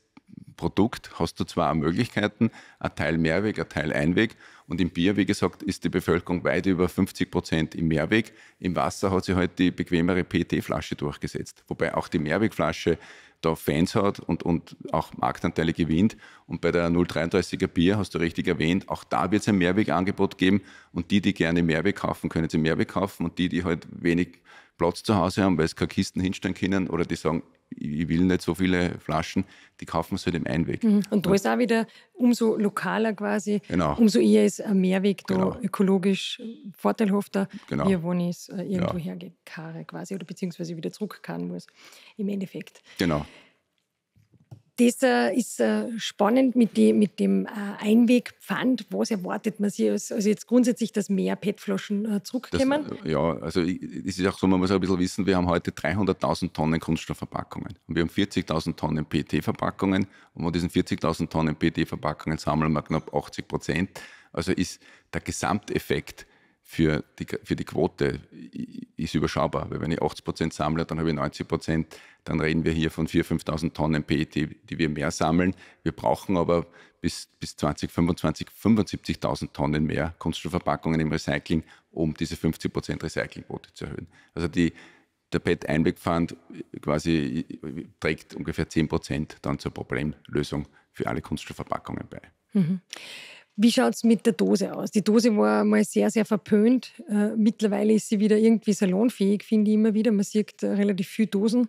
Produkt hast du zwar Möglichkeiten, ein Teil Mehrweg, ein Teil Einweg. Und im Bier, wie gesagt, ist die Bevölkerung weit über 50 Prozent im Mehrweg. Im Wasser hat sich halt die bequemere PET-Flasche durchgesetzt, wobei auch die Mehrwegflasche da Fans hat und, und auch Marktanteile gewinnt. Und bei der 033er Bier, hast du richtig erwähnt, auch da wird es ein Mehrwegangebot geben. Und die, die gerne Mehrweg kaufen, können sie Mehrweg kaufen. Und die, die halt wenig Platz zu Hause haben, weil sie keine Kisten hinstellen können oder die sagen, ich will nicht so viele Flaschen, die kaufen sie halt im Einweg. Mhm. Und da ist auch wieder umso lokaler quasi, genau. umso eher ist ein Mehrweg da genau. ökologisch vorteilhafter, genau. wie wenn ich es äh, irgendwo ja. hergekarre quasi oder beziehungsweise wieder zurückkarren muss im Endeffekt. Genau das äh, ist äh, spannend mit, dem äh, Einwegpfand. Was erwartet man sich? Also jetzt grundsätzlich, dass mehr PET-Flaschen zurückkommen? Das, ja, also es ist auch so, man muss auch ein bisschen wissen, wir haben heute 300.000 Tonnen Kunststoffverpackungen. Und wir haben 40.000 Tonnen PET-Verpackungen. Und von diesen 40.000 Tonnen PET-Verpackungen sammeln wir knapp 80 Prozent. Also ist der Gesamteffekt für die, für die Quote ist überschaubar, weil wenn ich 80 Prozent sammle, dann habe ich 90 Prozent, dann reden wir hier von 4.000, 5.000 Tonnen PET, die wir mehr sammeln. Wir brauchen aber bis, bis 2025 75.000 Tonnen mehr Kunststoffverpackungen im Recycling, um diese 50 Prozent Recyclingquote zu erhöhen. Also die, der PET Einweg quasi äh, trägt ungefähr 10 Prozent dann zur Problemlösung für alle Kunststoffverpackungen bei. Mhm. Wie schaut es mit der Dose aus? Die Dose war mal sehr, sehr verpönt. Äh, mittlerweile ist sie wieder irgendwie salonfähig, finde ich immer wieder. Man sieht äh, relativ viele Dosen.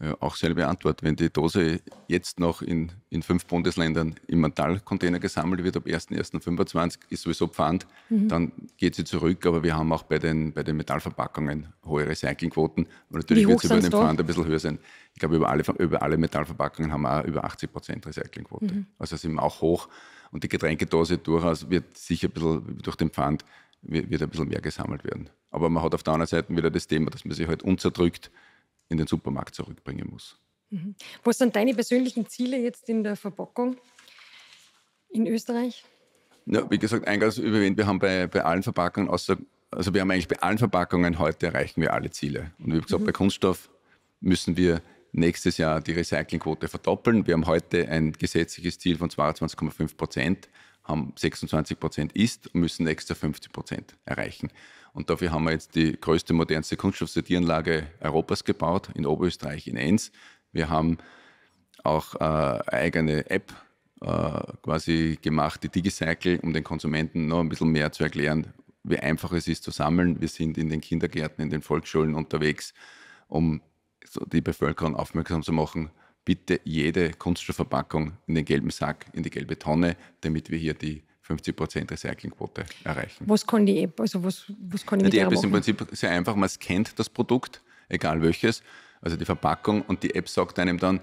Ja, auch selbe Antwort. Wenn die Dose jetzt noch in, in fünf Bundesländern im Metallcontainer gesammelt wird, ab 1.1.25 ist sowieso Pfand, mhm. dann geht sie zurück. Aber wir haben auch bei den, bei den Metallverpackungen hohe Recyclingquoten. Und natürlich wird sie über den Pfand ein bisschen höher sein. Ich glaube, über alle, über alle Metallverpackungen haben wir auch über 80 Prozent Recyclingquote. Mhm. Also sind wir auch hoch. Und die Getränkedose durchaus wird sicher ein bisschen durch den Pfand wird ein bisschen mehr gesammelt werden. Aber man hat auf der anderen Seite wieder das Thema, dass man sich halt unzerdrückt in den Supermarkt zurückbringen muss. Mhm. Was sind deine persönlichen Ziele jetzt in der Verpackung in Österreich? Ja, wie gesagt, eingangs überwähnt, wir haben bei, bei allen Verpackungen, außer, also wir haben eigentlich bei allen Verpackungen heute erreichen wir alle Ziele. Und wie gesagt, mhm. bei Kunststoff müssen wir nächstes Jahr die Recyclingquote verdoppeln. Wir haben heute ein gesetzliches Ziel von 22,5 Prozent, haben 26 Prozent ist und müssen extra 50 Prozent erreichen. Und dafür haben wir jetzt die größte, modernste Kunststoffsortieranlage Europas gebaut, in Oberösterreich, in Enns. Wir haben auch äh, eigene App äh, quasi gemacht, die Digicycle, um den Konsumenten noch ein bisschen mehr zu erklären, wie einfach es ist zu sammeln. Wir sind in den Kindergärten, in den Volksschulen unterwegs, um die Bevölkerung aufmerksam zu machen, bitte jede Kunststoffverpackung in den gelben Sack, in die gelbe Tonne, damit wir hier die 50% Recyclingquote erreichen. Was kann die App? Also was, was kann ich ja, die App ist im Prinzip sehr einfach, man scannt das Produkt, egal welches, also die Verpackung und die App sagt einem dann,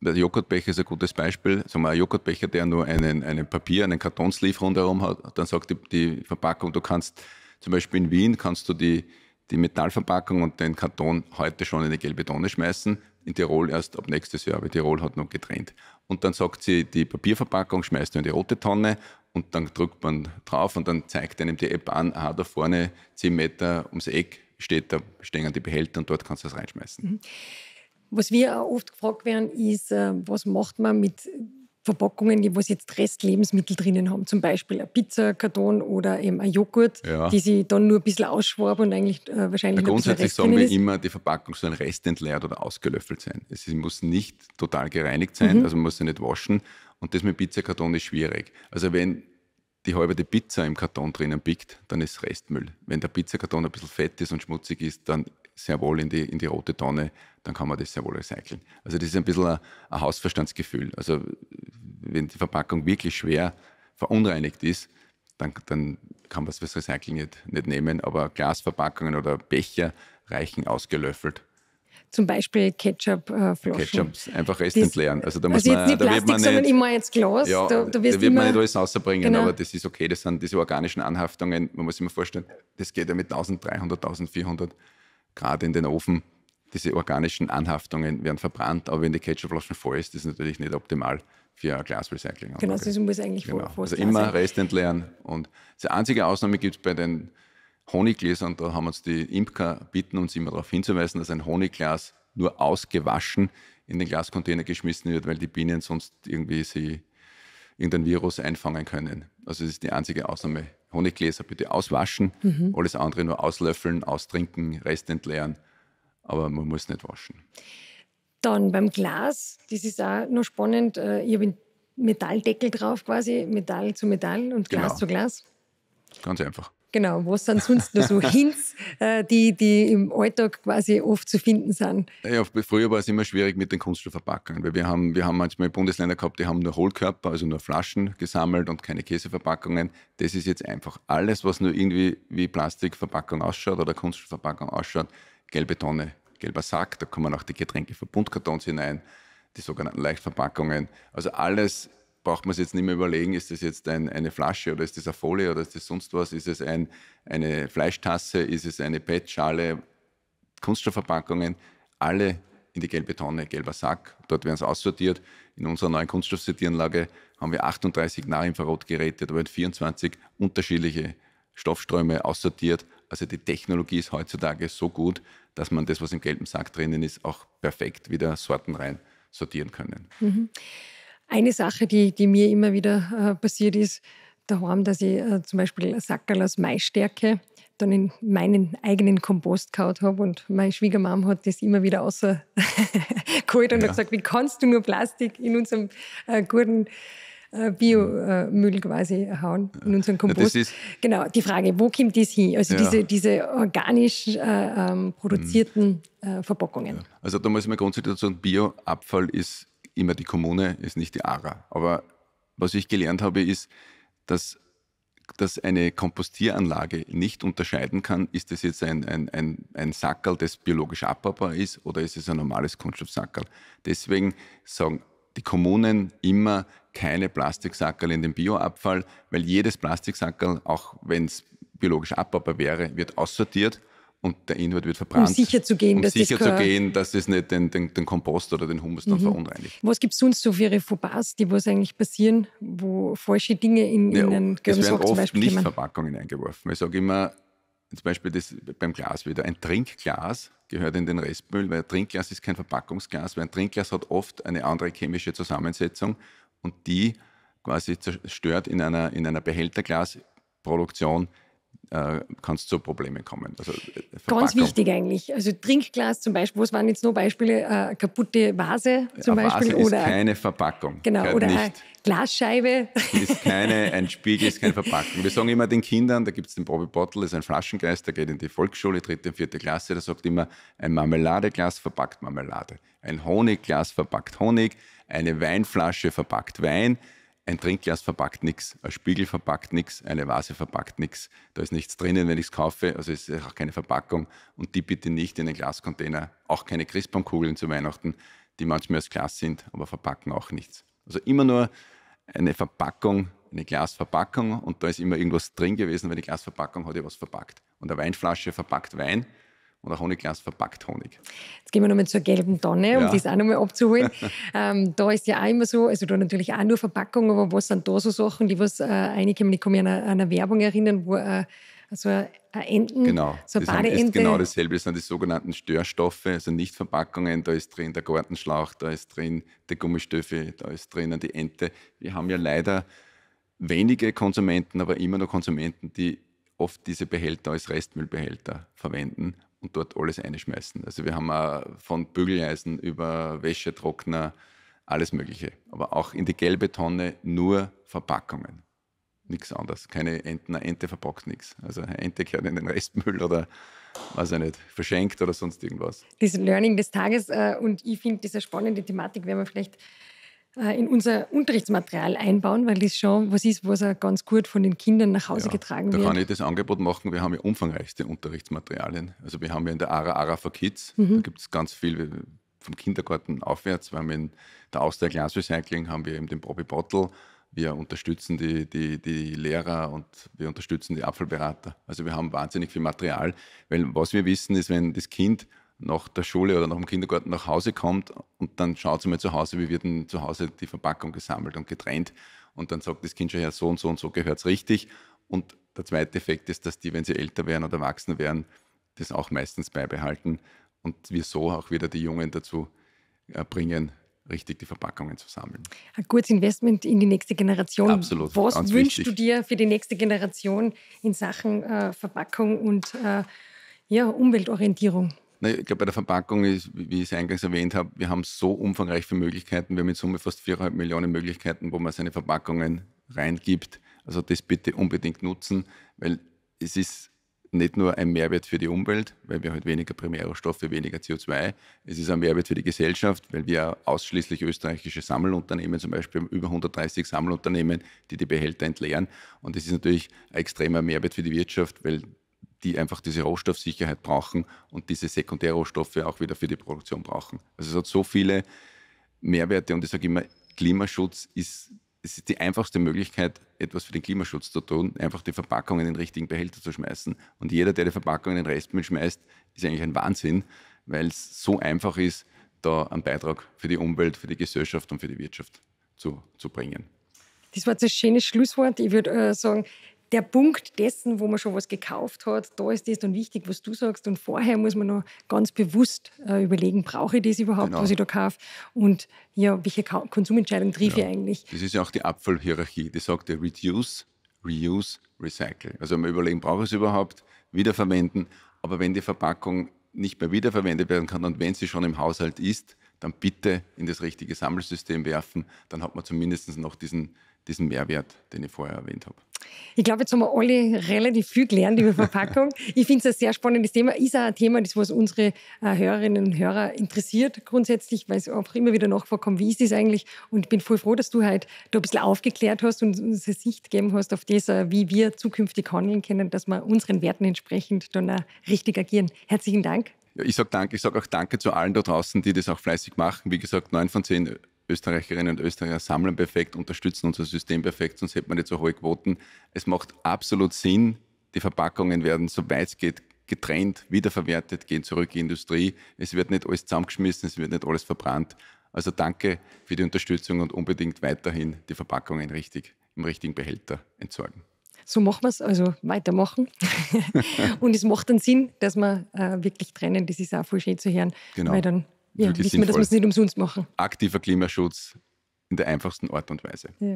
der Joghurtbecher ist ein gutes Beispiel. Sagen wir, ein Joghurtbecher, der nur einen, einen Papier, einen Kartonsleeve rundherum hat, dann sagt die, die Verpackung, du kannst zum Beispiel in Wien kannst du die, die Metallverpackung und den Karton heute schon in die gelbe Tonne schmeißen. In Tirol erst ab nächstes Jahr, weil Tirol hat noch getrennt. Und dann sagt sie, die Papierverpackung schmeißt du in die rote Tonne und dann drückt man drauf und dann zeigt einem die App an, ah, da vorne 10 Meter ums Eck steht, da stehen die Behälter und dort kannst du das reinschmeißen. Mhm. Was wir oft gefragt werden, ist, äh, was macht man mit Verpackungen die wo jetzt Restlebensmittel drinnen haben, zum Beispiel ein Pizzakarton oder eben ein Joghurt, ja. die sie dann nur ein bisschen ausschwaben und eigentlich äh, wahrscheinlich. Na, grundsätzlich sagen wir immer, die Verpackung soll restentleert oder ausgelöffelt sein. Es muss nicht total gereinigt sein, mhm. also man muss sie nicht waschen. Und das mit Pizzakarton ist schwierig. Also wenn die halbe Pizza im Karton drinnen biegt, dann ist Restmüll. Wenn der Pizzakarton ein bisschen fett ist und schmutzig ist, dann sehr wohl in die, in die rote Tonne, dann kann man das sehr wohl recyceln. Also das ist ein bisschen ein, ein Hausverstandsgefühl. Also wenn die Verpackung wirklich schwer verunreinigt ist, dann, dann kann man es fürs Recycling nicht, nicht nehmen. Aber Glasverpackungen oder Becher reichen ausgelöffelt zum Beispiel Ketchup-Flaschen. Äh, Ketchups, einfach restend entleeren. Also, da muss also jetzt man, nicht Plastik, man nicht, sondern immer jetzt Glas. Ja, da, da, da wird man nicht alles rausbringen, genau. aber das ist okay. Das sind diese organischen Anhaftungen. Man muss sich mal vorstellen, das geht ja mit 1300, 1400 Grad in den Ofen diese organischen Anhaftungen werden verbrannt, aber wenn die Ketchupflaschen voll ist, ist natürlich nicht optimal für Glasrecycling. Genau, das muss eigentlich genau. vor, Also immer Rest entleeren. Und die einzige Ausnahme gibt es bei den Honiggläsern, da haben uns die Imker bitten, uns immer darauf hinzuweisen, dass ein Honigglas nur ausgewaschen in den Glascontainer geschmissen wird, weil die Bienen sonst irgendwie sie irgendein Virus einfangen können. Also das ist die einzige Ausnahme. Honiggläser bitte auswaschen, mhm. alles andere nur auslöffeln, austrinken, Rest entleeren aber man muss nicht waschen. Dann beim Glas, das ist auch noch spannend. Äh, ich habe einen Metalldeckel drauf quasi, Metall zu Metall und Glas genau. zu Glas. Ganz einfach. Genau, was sind sonst noch so [laughs] Hints, äh, die, die im Alltag quasi oft zu finden sind? Ja, früher war es immer schwierig mit den Kunststoffverpackungen, weil wir haben, wir haben manchmal Bundesländer gehabt, die haben nur Hohlkörper, also nur Flaschen gesammelt und keine Käseverpackungen. Das ist jetzt einfach alles, was nur irgendwie wie Plastikverpackung ausschaut oder Kunststoffverpackung ausschaut, gelbe Tonne, gelber Sack, da kommen auch die Getränkeverbundkartons hinein, die sogenannten Leichtverpackungen. Also alles braucht man sich jetzt nicht mehr überlegen, ist das jetzt ein, eine Flasche oder ist das eine Folie oder ist das sonst was, ist es ein, eine Fleischtasse, ist es eine pet Kunststoffverpackungen, alle in die gelbe Tonne, gelber Sack. Dort werden sie aussortiert. In unserer neuen Kunststoffsortieranlage haben wir 38 Nahinfrarotgeräte, da werden 24 unterschiedliche Stoffströme aussortiert, also die Technologie ist heutzutage so gut, dass man das, was im gelben Sack drinnen ist, auch perfekt wieder Sorten rein sortieren können. Mhm. Eine Sache, die, die mir immer wieder äh, passiert ist, daheim, dass ich äh, zum Beispiel Sackerl aus Maisstärke dann in meinen eigenen Kompost kaut habe und meine Schwiegermam hat das immer wieder außer [laughs] geholt und ja. hat gesagt, wie kannst du nur Plastik in unserem äh, guten äh, Biomüll quasi hauen, in unseren Kompost. Ja, genau, die Frage, wo kommt das hin? Also ja. diese, diese organisch äh, ähm, produzierten mhm. äh, Verpackungen. Ja. Also da muss man grundsätzlich sagen, Bioabfall ist immer die Kommune, ist nicht die ARA. Aber was ich gelernt habe, ist, dass dass eine Kompostieranlage nicht unterscheiden kann, ist das jetzt ein, ein, ein, ein Sackerl, das biologisch abbaubar ist, oder ist es ein normales Kunststoffsackerl. Deswegen sagen die Kommunen immer, keine Plastiksackerl in den Bioabfall, weil jedes Plastiksackerl, auch wenn es biologisch abbaubar wäre, wird aussortiert und der Inhalt wird verbrannt. Um sicher zu gehen, um dass, sicher das zu gehen dass es nicht den, den, den, Kompost oder den Humus dann mhm. verunreinigt. Was gibt es sonst so für Fauxpas, die was eigentlich passieren, wo falsche Dinge in, ja, in den Gürtelsack zum Beispiel nicht kommen? Verpackungen eingeworfen. Ich sage immer, zum Beispiel das, beim Glas wieder, ein Trinkglas gehört in den Restmüll, weil ein Trinkglas ist kein Verpackungsglas, weil ein Trinkglas hat oft eine andere chemische Zusammensetzung und die quasi zerstört in einer, in einer Behälterglasproduktion äh, kann es zu Problemen kommen. Also äh, Ganz wichtig eigentlich. Also Trinkglas zum Beispiel, was waren jetzt nur Beispiele? Äh, eine kaputte Vase zum eine Beispiel? Vase oder ist keine Verpackung. Genau, oder nicht. eine Glasscheibe. Ist keine, ein Spiegel ist keine Verpackung. Wir sagen immer den Kindern, da gibt es den Bobby Bottle, das ist ein Flaschengeist, der geht in die Volksschule, dritte und vierte Klasse, der sagt immer, ein Marmeladeglas verpackt Marmelade, ein Honigglas verpackt Honig, eine Weinflasche verpackt Wein, ein Trinkglas verpackt nichts, ein Spiegel verpackt nichts, eine Vase verpackt nichts. Da ist nichts drinnen, wenn ich es kaufe, also ist auch keine Verpackung. Und die bitte nicht in den Glascontainer. Auch keine Christbaumkugeln zu Weihnachten, die manchmal aus Glas sind, aber verpacken auch nichts. Also immer nur eine Verpackung, eine Glasverpackung und da ist immer irgendwas drin gewesen, weil die Glasverpackung hat ja was verpackt. Und eine Weinflasche verpackt Wein und ein Honigglas verpackt Honig. Jetzt gehen wir nochmal zur gelben Tonne, um ja. das auch nochmal abzuholen. [laughs] ähm, da ist ja auch immer so, also da natürlich auch nur Verpackung, aber was sind da so Sachen, die was äh, einige, ich kann mich an eine, an eine Werbung erinnern, wo äh, so eine Enten, genau. so eine das Badeente. Ist genau dasselbe, das sind die sogenannten Störstoffe, also Nichtverpackungen, da ist drin der Gartenschlauch, da ist drin der Gummistöffel, da ist drin die Ente. Wir haben ja leider wenige Konsumenten, aber immer noch Konsumenten, die oft diese Behälter als Restmüllbehälter verwenden und dort alles einschmeißen. Also wir haben auch von Bügeleisen über Wäschetrockner, alles Mögliche. Aber auch in die gelbe Tonne nur Verpackungen. Nichts anderes. Keine Enten, eine Ente verpackt nichts. Also eine Ente gehört in den Restmüll oder weiß ich nicht, verschenkt oder sonst irgendwas. Das Learning des Tages äh, und ich finde diese spannende Thematik, werden wir vielleicht äh, in unser Unterrichtsmaterial einbauen, weil das schon was ist, was auch ganz gut von den Kindern nach Hause ja, getragen da wird. Da kann ich das Angebot machen. Wir haben ja umfangreichste Unterrichtsmaterialien. Also wir haben ja in der ARA ARA for Kids, mhm. da gibt es ganz viel vom Kindergarten aufwärts. Wir haben in der Austria Glass Recycling haben wir eben den Bobby Bottle. Wir unterstützen die, die, die Lehrer und wir unterstützen die Apfelberater. Also wir haben wahnsinnig viel Material, weil was wir wissen ist, wenn das Kind nach der Schule oder nach dem Kindergarten nach Hause kommt und dann schaut sie mal zu Hause, wie wird denn zu Hause die Verpackung gesammelt und getrennt. Und dann sagt das Kind schon, her, so und so und so gehört es richtig. Und der zweite Effekt ist, dass die, wenn sie älter werden oder erwachsen werden, das auch meistens beibehalten und wir so auch wieder die Jungen dazu äh, bringen, richtig die Verpackungen zu sammeln. Ein gutes Investment in die nächste Generation. Absolut. Was wünschst wichtig. du dir für die nächste Generation in Sachen äh, Verpackung und äh, ja, Umweltorientierung? Na, ich glaube, bei der Verpackung ist, wie ich es eingangs erwähnt habe, wir haben so umfangreich viele Möglichkeiten. Wir haben in Summe fast 4,5 Millionen Möglichkeiten, wo man seine Verpackungen reingibt. Also das bitte unbedingt nutzen, weil es ist nicht nur ein Mehrwert für die Umwelt, weil wir halt weniger Primärrohstoffe, weniger CO2. Es ist ein Mehrwert für die Gesellschaft, weil wir ausschließlich österreichische Sammelunternehmen, zum Beispiel über 130 Sammelunternehmen, die die Behälter entleeren. Und es ist natürlich ein extremer Mehrwert für die Wirtschaft, weil die einfach diese Rohstoffsicherheit brauchen und diese Sekundärrohstoffe auch wieder für die Produktion brauchen. Also es hat so viele Mehrwerte und ich sage immer, Klimaschutz ist, ist die einfachste Möglichkeit, etwas für den Klimaschutz zu tun, einfach die Verpackung in den richtigen Behälter zu schmeißen. Und jeder, der die Verpackung in den Restmüll schmeißt, ist eigentlich ein Wahnsinn, weil es so einfach ist, da einen Beitrag für die Umwelt, für die Gesellschaft und für die Wirtschaft zu, zu bringen. Das war jetzt ein schönes Schlusswort. Ich würde äh, sagen, der Punkt dessen, wo man schon was gekauft hat, da ist das dann wichtig, was du sagst. Und vorher muss man noch ganz bewusst äh, überlegen, brauche ich das überhaupt, genau. was ich da kaufe? Und ja, welche Konsumentscheidung triff ja. ich genau. eigentlich? Das ist ja auch die Abfallhierarchie, die sagt ja Reduce, Reuse, Recycle. Also mal überlegen, brauche ich es überhaupt, wiederverwenden. Aber wenn die Verpackung nicht mehr wiederverwendet werden kann und wenn sie schon im Haushalt ist, dann bitte in das richtige Sammelsystem werfen. Dann hat man zumindest noch diesen diesen Mehrwert, den ich vorher erwähnt habe. Ich glaube, jetzt haben wir alle relativ viel gelernt über Verpackung. [laughs] ich finde es ein sehr spannendes Thema. Ist auch ein Thema, das was unsere äh, Hörerinnen und Hörer interessiert grundsätzlich, weil es auch immer wieder nachgefragt haben, wie ist das eigentlich? Und ich bin voll froh, dass du halt da ein bisschen aufgeklärt hast und uns eine Sicht gegeben hast auf das, äh, wie wir zukünftig handeln können, dass wir unseren Werten entsprechend dann auch richtig agieren. Herzlichen Dank. Ja, ich sage danke. Ich sage auch danke zu allen da draußen, die das auch fleißig machen. Wie gesagt, neun von zehn Österreicherinnen und Österreicher sammeln perfekt, unterstützen unser System perfekt, sonst hätten wir nicht so hohe Quoten. Es macht absolut Sinn. Die Verpackungen werden, soweit es geht, getrennt, wiederverwertet, gehen zurück in die Industrie. Es wird nicht alles zusammengeschmissen, es wird nicht alles verbrannt. Also danke für die Unterstützung und unbedingt weiterhin die Verpackungen richtig im richtigen Behälter entsorgen. So machen wir es, also weitermachen. [laughs] und es macht dann Sinn, dass wir äh, wirklich trennen. Das ist auch voll schön zu hören. Genau. Weil dann ja, wirklich sinnvoll. Man, dass wir nicht umsonst machen. Aktiver Klimaschutz in der einfachsten Art und Weise. Ja.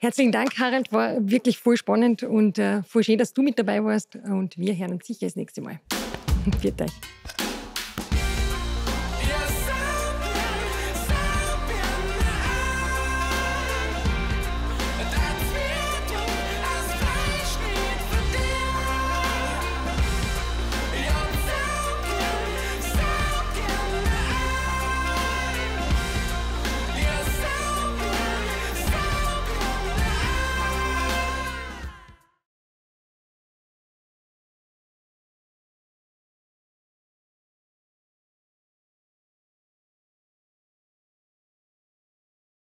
Herzlichen Dank, Harald. War wirklich voll spannend und äh, voll schön, dass du mit dabei warst. Und wir hören uns sicher das nächste Mal. [laughs] Viert euch.